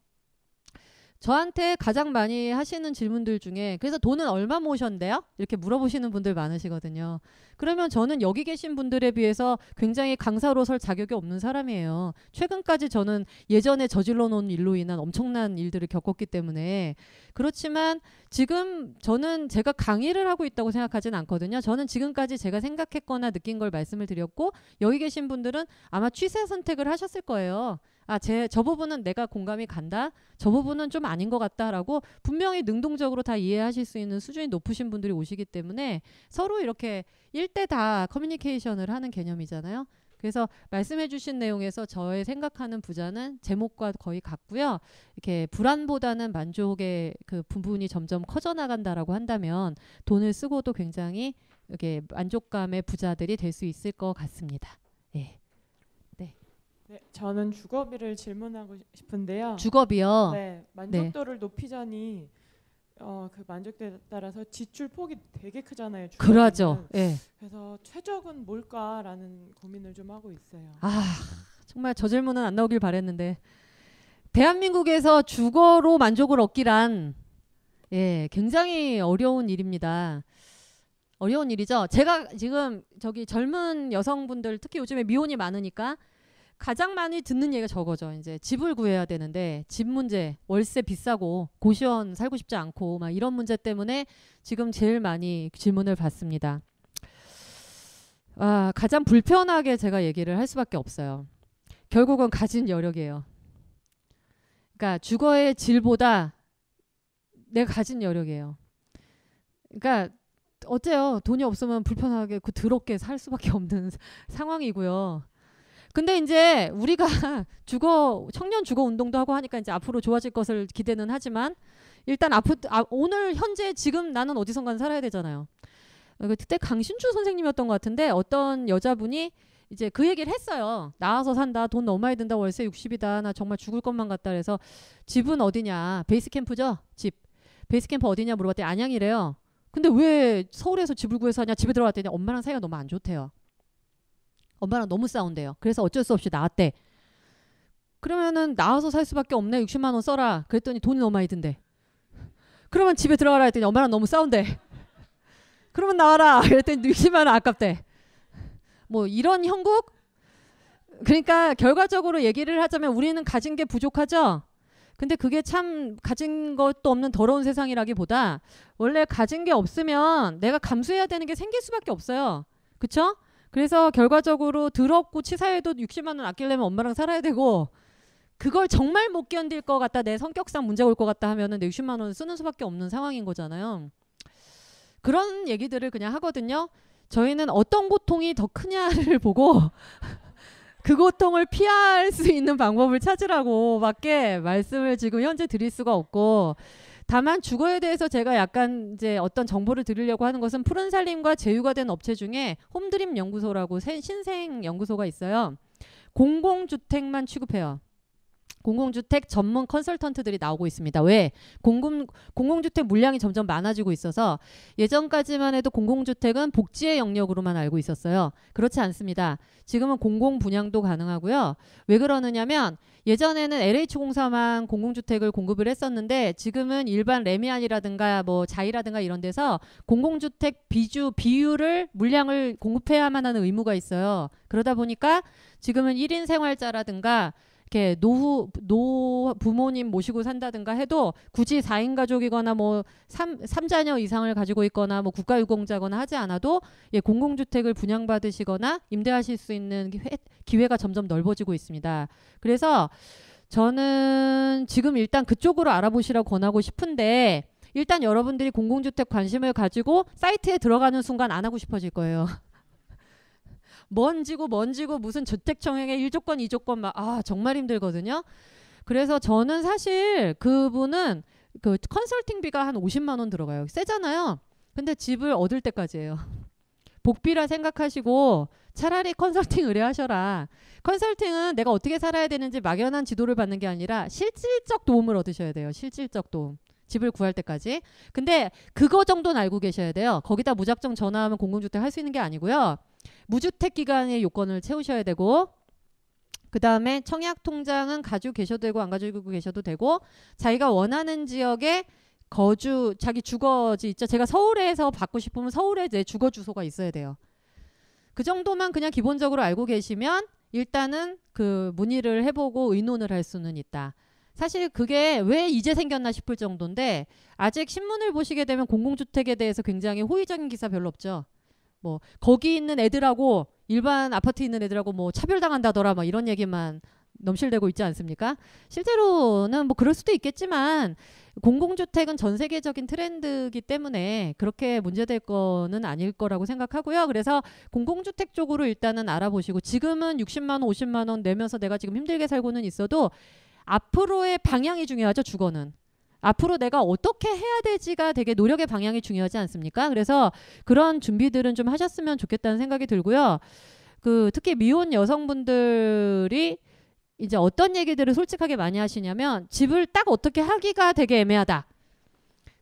저한테 가장 많이 하시는 질문들 중에 그래서 돈은 얼마 모셨는데요? 이렇게 물어보시는 분들 많으시거든요. 그러면 저는 여기 계신 분들에 비해서 굉장히 강사로 설 자격이 없는 사람이에요. 최근까지 저는 예전에 저질러 놓은 일로 인한 엄청난 일들을 겪었기 때문에 그렇지만 지금 저는 제가 강의를 하고 있다고 생각하진 않거든요. 저는 지금까지 제가 생각했거나 느낀 걸 말씀을 드렸고 여기 계신 분들은 아마 취세 선택을 하셨을 거예요. 아, 제, 저 부분은 내가 공감이 간다. 저 부분은 좀 아닌 것 같다라고 분명히 능동적으로 다 이해하실 수 있는 수준이 높으신 분들이 오시기 때문에 서로 이렇게 일대 다 커뮤니케이션을 하는 개념이잖아요. 그래서 말씀해 주신 내용에서 저의 생각하는 부자는 제목과 거의 같고요. 이렇게 불안보다는 만족의 그 부분이 점점 커져 나간다라고 한다면 돈을 쓰고도 굉장히 이렇게 만족감의 부자들이 될 수 있을 것 같습니다. 예. 네, 저는 주거비를 질문하고 싶은데요. 주거비요. 네, 만족도를 네. 높이자니 어, 그 만족도에 따라서 지출 폭이 되게 크잖아요. 그러죠. 예. 그래서 최적은 뭘까라는 고민을 좀 하고 있어요. 아, 정말 저 질문은 안 나오길 바랬는데 대한민국에서 주거로 만족을 얻기란 예, 굉장히 어려운 일입니다. 어려운 일이죠. 제가 지금 저기 젊은 여성분들 특히 요즘에 미혼이 많으니까 가장 많이 듣는 얘기가 저거죠. 이제 집을 구해야 되는데 집 문제, 월세 비싸고 고시원 살고 싶지 않고 막 이런 문제 때문에 지금 제일 많이 질문을 받습니다. 아, 가장 불편하게 제가 얘기를 할 수밖에 없어요. 결국은 가진 여력이에요. 그러니까 주거의 질보다 내가 가진 여력이에요. 그러니까 어때요? 돈이 없으면 불편하게 그 더럽게 살 수밖에 없는 상황이고요. 근데 이제 우리가 죽어 청년 주거 운동도 하고 하니까 이제 앞으로 좋아질 것을 기대는 하지만 일단 앞으로 아, 오늘 현재 지금 나는 어디선가 는 살아야 되잖아요. 어, 그 그때 강신주 선생님이었던 것 같은데 어떤 여자분이 이제 그 얘기를 했어요. 나와서 산다. 돈 너무 많이 든다. 월세 60이다. 나 정말 죽을 것만 같다. 그래서 집은 어디냐? 베이스 캠프죠? 집. 베이스 캠프 어디냐 물어봤더니 안양이래요. 근데 왜 서울에서 집을 구해서 하냐? 집에 들어왔더니 엄마랑 사이가 너무 안 좋대요. 엄마랑 너무 싸운대요. 그래서 어쩔 수 없이 나왔대. 그러면은 나와서 살 수밖에 없네. 60만 원 써라. 그랬더니 돈이 너무 많이 든대. 그러면 집에 들어가라 했더니 엄마랑 너무 싸운대. 그러면 나와라. 그랬더니 60만 원 아깝대. 뭐 이런 형국? 그러니까 결과적으로 얘기를 하자면 우리는 가진 게 부족하죠. 근데 그게 참 가진 것도 없는 더러운 세상이라기보다 원래 가진 게 없으면 내가 감수해야 되는 게 생길 수밖에 없어요. 그쵸? 그래서 결과적으로 더럽고 치사해도 60만 원 아끼려면 엄마랑 살아야 되고 그걸 정말 못 견딜 것 같다 내 성격상 문제 올것 같다 하면은 내 60만 원 쓰는 수밖에 없는 상황인 거잖아요. 그런 얘기들을 그냥 하거든요. 저희는 어떤 고통이 더 크냐를 보고 그 고통을 피할 수 있는 방법을 찾으라고 밖에 말씀을 지금 현재 드릴 수가 없고 다만 주거에 대해서 제가 약간 이제 어떤 정보를 드리려고 하는 것은 푸른 살림과 제휴가 된 업체 중에 홈드림 연구소라고 신생 연구소가 있어요. 공공주택만 취급해요. 공공주택 전문 컨설턴트들이 나오고 있습니다. 왜? 공공, 공공주택 물량이 점점 많아지고 있어서 예전까지만 해도 공공주택은 복지의 영역으로만 알고 있었어요. 그렇지 않습니다. 지금은 공공 분양도 가능하고요. 왜 그러느냐면 예전에는 LH공사만 공공주택을 공급을 했었는데 지금은 일반 레미안이라든가 뭐 자이라든가 이런 데서 공공주택 비주 비율을 물량을 공급해야만 하는 의무가 있어요. 그러다 보니까 지금은 1인 생활자라든가 이렇게 노후 노 부모님 모시고 산다든가 해도 굳이 4인 가족이거나 뭐3 3자녀 이상을 가지고 있거나 뭐 국가 유공자거나 하지 않아도 예, 공공주택을 분양받으시거나 임대하실 수 있는 회 기회가 점점 넓어지고 있습니다. 그래서 저는 지금 일단 그쪽으로 알아보시라고 권하고 싶은데 일단 여러분들이 공공주택 관심을 가지고 사이트에 들어가는 순간 안 하고 싶어질 거예요. 먼지고 먼지고 무슨 주택청약에 1조건2조건막 아 정말 힘들거든요. 그래서 저는 사실 그분은 그 컨설팅비가 한 50만 원 들어가요. 세잖아요. 근데 집을 얻을 때까지예요. 복비라 생각하시고 차라리 컨설팅 의뢰하셔라. 컨설팅은 내가 어떻게 살아야 되는지 막연한 지도를 받는 게 아니라 실질적 도움을 얻으셔야 돼요. 실질적 도움. 집을 구할 때까지. 근데 그거 정도는 알고 계셔야 돼요. 거기다 무작정 전화하면 공공주택 할 수 있는 게 아니고요. 무주택 기간의 요건을 채우셔야 되고 그 다음에 청약 통장은 가지고 계셔도 되고 안 가지고 계셔도 되고 자기가 원하는 지역에 거주 자기 주거지 있죠. 제가 서울에서 받고 싶으면 서울에 내 주거 주소가 있어야 돼요. 그 정도만 그냥 기본적으로 알고 계시면 일단은 그 문의를 해보고 의논을 할 수는 있다. 사실 그게 왜 이제 생겼나 싶을 정도인데 아직 신문을 보시게 되면 공공주택에 대해서 굉장히 호의적인 기사 별로 없죠. 뭐 거기 있는 애들하고 일반 아파트 있는 애들하고 뭐 차별당한다더라 막 이런 얘기만 넘실대고 있지 않습니까? 실제로는 뭐 그럴 수도 있겠지만 공공주택은 전 세계적인 트렌드이기 때문에 그렇게 문제될 거는 아닐 거라고 생각하고요. 그래서 공공주택 쪽으로 일단은 알아보시고 지금은 60만 원, 50만 원 내면서 내가 지금 힘들게 살고는 있어도 앞으로의 방향이 중요하죠. 주거는. 앞으로 내가 어떻게 해야 될지가 되게 노력의 방향이 중요하지 않습니까? 그래서 그런 준비들은 좀 하셨으면 좋겠다는 생각이 들고요. 그 특히 미혼 여성분들이 이제 어떤 얘기들을 솔직하게 많이 하시냐면 집을 딱 어떻게 하기가 되게 애매하다.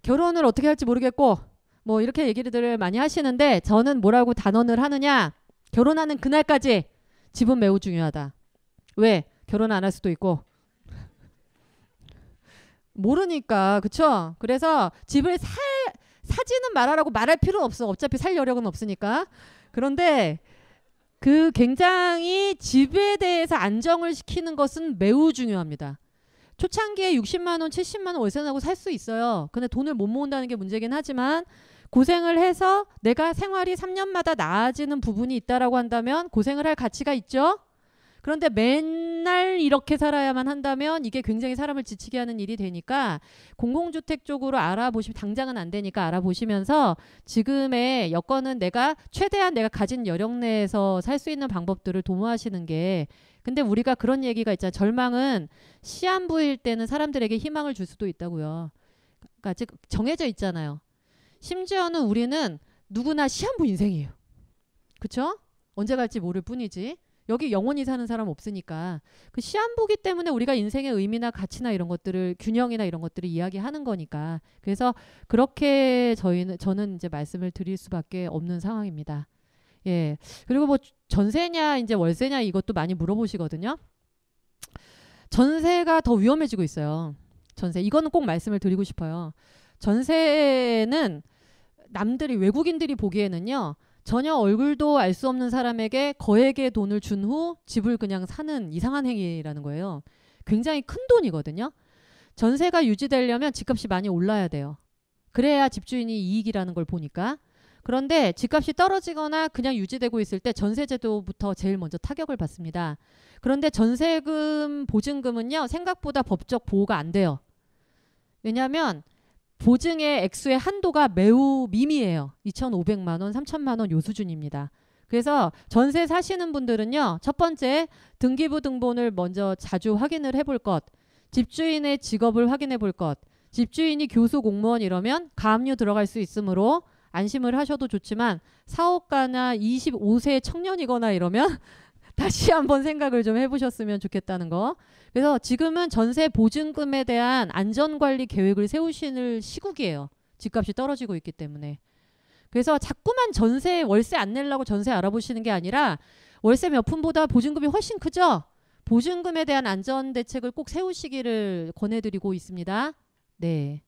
결혼을 어떻게 할지 모르겠고 뭐 이렇게 얘기들을 많이 하시는데 저는 뭐라고 단언을 하느냐 결혼하는 그날까지 집은 매우 중요하다. 왜 결혼 안 할 수도 있고 모르니까 그쵸? 그래서 집을 살 사지는 말하라고 말할 필요는 없어. 어차피 살 여력은 없으니까. 그런데 그 굉장히 집에 대해서 안정을 시키는 것은 매우 중요합니다. 초창기에 60만 원, 70만 원 월세 나고 살 수 있어요. 근데 돈을 못 모은다는 게 문제긴 하지만 고생을 해서 내가 생활이 3년마다 나아지는 부분이 있다라고 한다면 고생을 할 가치가 있죠. 그런데 맨날 이렇게 살아야만 한다면 이게 굉장히 사람을 지치게 하는 일이 되니까 공공주택 쪽으로 알아보시면 당장은 안 되니까 알아보시면서 지금의 여건은 내가 최대한 내가 가진 여력 내에서 살 수 있는 방법들을 도모하시는 게 근데 우리가 그런 얘기가 있잖아 절망은 시한부일 때는 사람들에게 희망을 줄 수도 있다고요. 그러니까 즉 정해져 있잖아요. 심지어는 우리는 누구나 시한부 인생이에요. 그렇죠? 언제 갈지 모를 뿐이지. 여기 영원히 사는 사람 없으니까 그 시한부기 때문에 우리가 인생의 의미나 가치나 이런 것들을 균형이나 이런 것들을 이야기하는 거니까 그래서 그렇게 저희는 저는 이제 말씀을 드릴 수밖에 없는 상황입니다. 예 그리고 뭐 전세냐 이제 월세냐 이것도 많이 물어보시거든요. 전세가 더 위험해지고 있어요. 전세 이거는 꼭 말씀을 드리고 싶어요. 전세는 남들이 외국인들이 보기에는요 전혀 얼굴도 알 수 없는 사람에게 거액의 돈을 준 후 집을 그냥 사는 이상한 행위라는 거예요. 굉장히 큰 돈이거든요. 전세가 유지되려면 집값이 많이 올라야 돼요. 그래야 집주인이 이익이라는 걸 보니까. 그런데 집값이 떨어지거나 그냥 유지되고 있을 때 전세제도부터 제일 먼저 타격을 받습니다. 그런데 전세금 보증금은요, 생각보다 법적 보호가 안 돼요. 왜냐하면 보증의 액수의 한도가 매우 미미해요. 2,500만 원, 3천만 원 요 수준입니다. 그래서 전세 사시는 분들은요. 첫 번째 등기부 등본을 먼저 자주 확인을 해볼 것. 집주인의 직업을 확인해 볼 것. 집주인이 교수 공무원 이러면 가압류 들어갈 수 있으므로 안심을 하셔도 좋지만 사업가나 25세 청년이거나 이러면 다시 한번 생각을 좀 해보셨으면 좋겠다는 거. 그래서 지금은 전세 보증금에 대한 안전관리 계획을 세우시는 시국이에요. 집값이 떨어지고 있기 때문에. 그래서 자꾸만 전세 월세 안 내려고 전세 알아보시는 게 아니라 월세 몇 푼보다 보증금이 훨씬 크죠? 보증금에 대한 안전 대책을 꼭 세우시기를 권해드리고 있습니다. 네.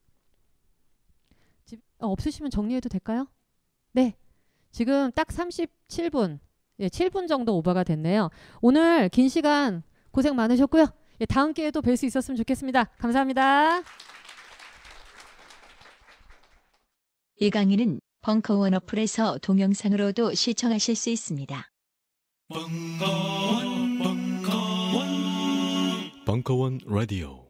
집, 어, 없으시면 정리해도 될까요? 네. 지금 딱 37분 예, 7분 정도 오버가 됐네요. 오늘 긴 시간 고생 많으셨고요. 예, 다음 기회에도 뵐 수 있었으면 좋겠습니다. 감사합니다. 이 강의는 벙커원 어플에서 동영상으로도 시청하실 수 있습니다. 벙커원, 벙커원, 벙커원 라디오.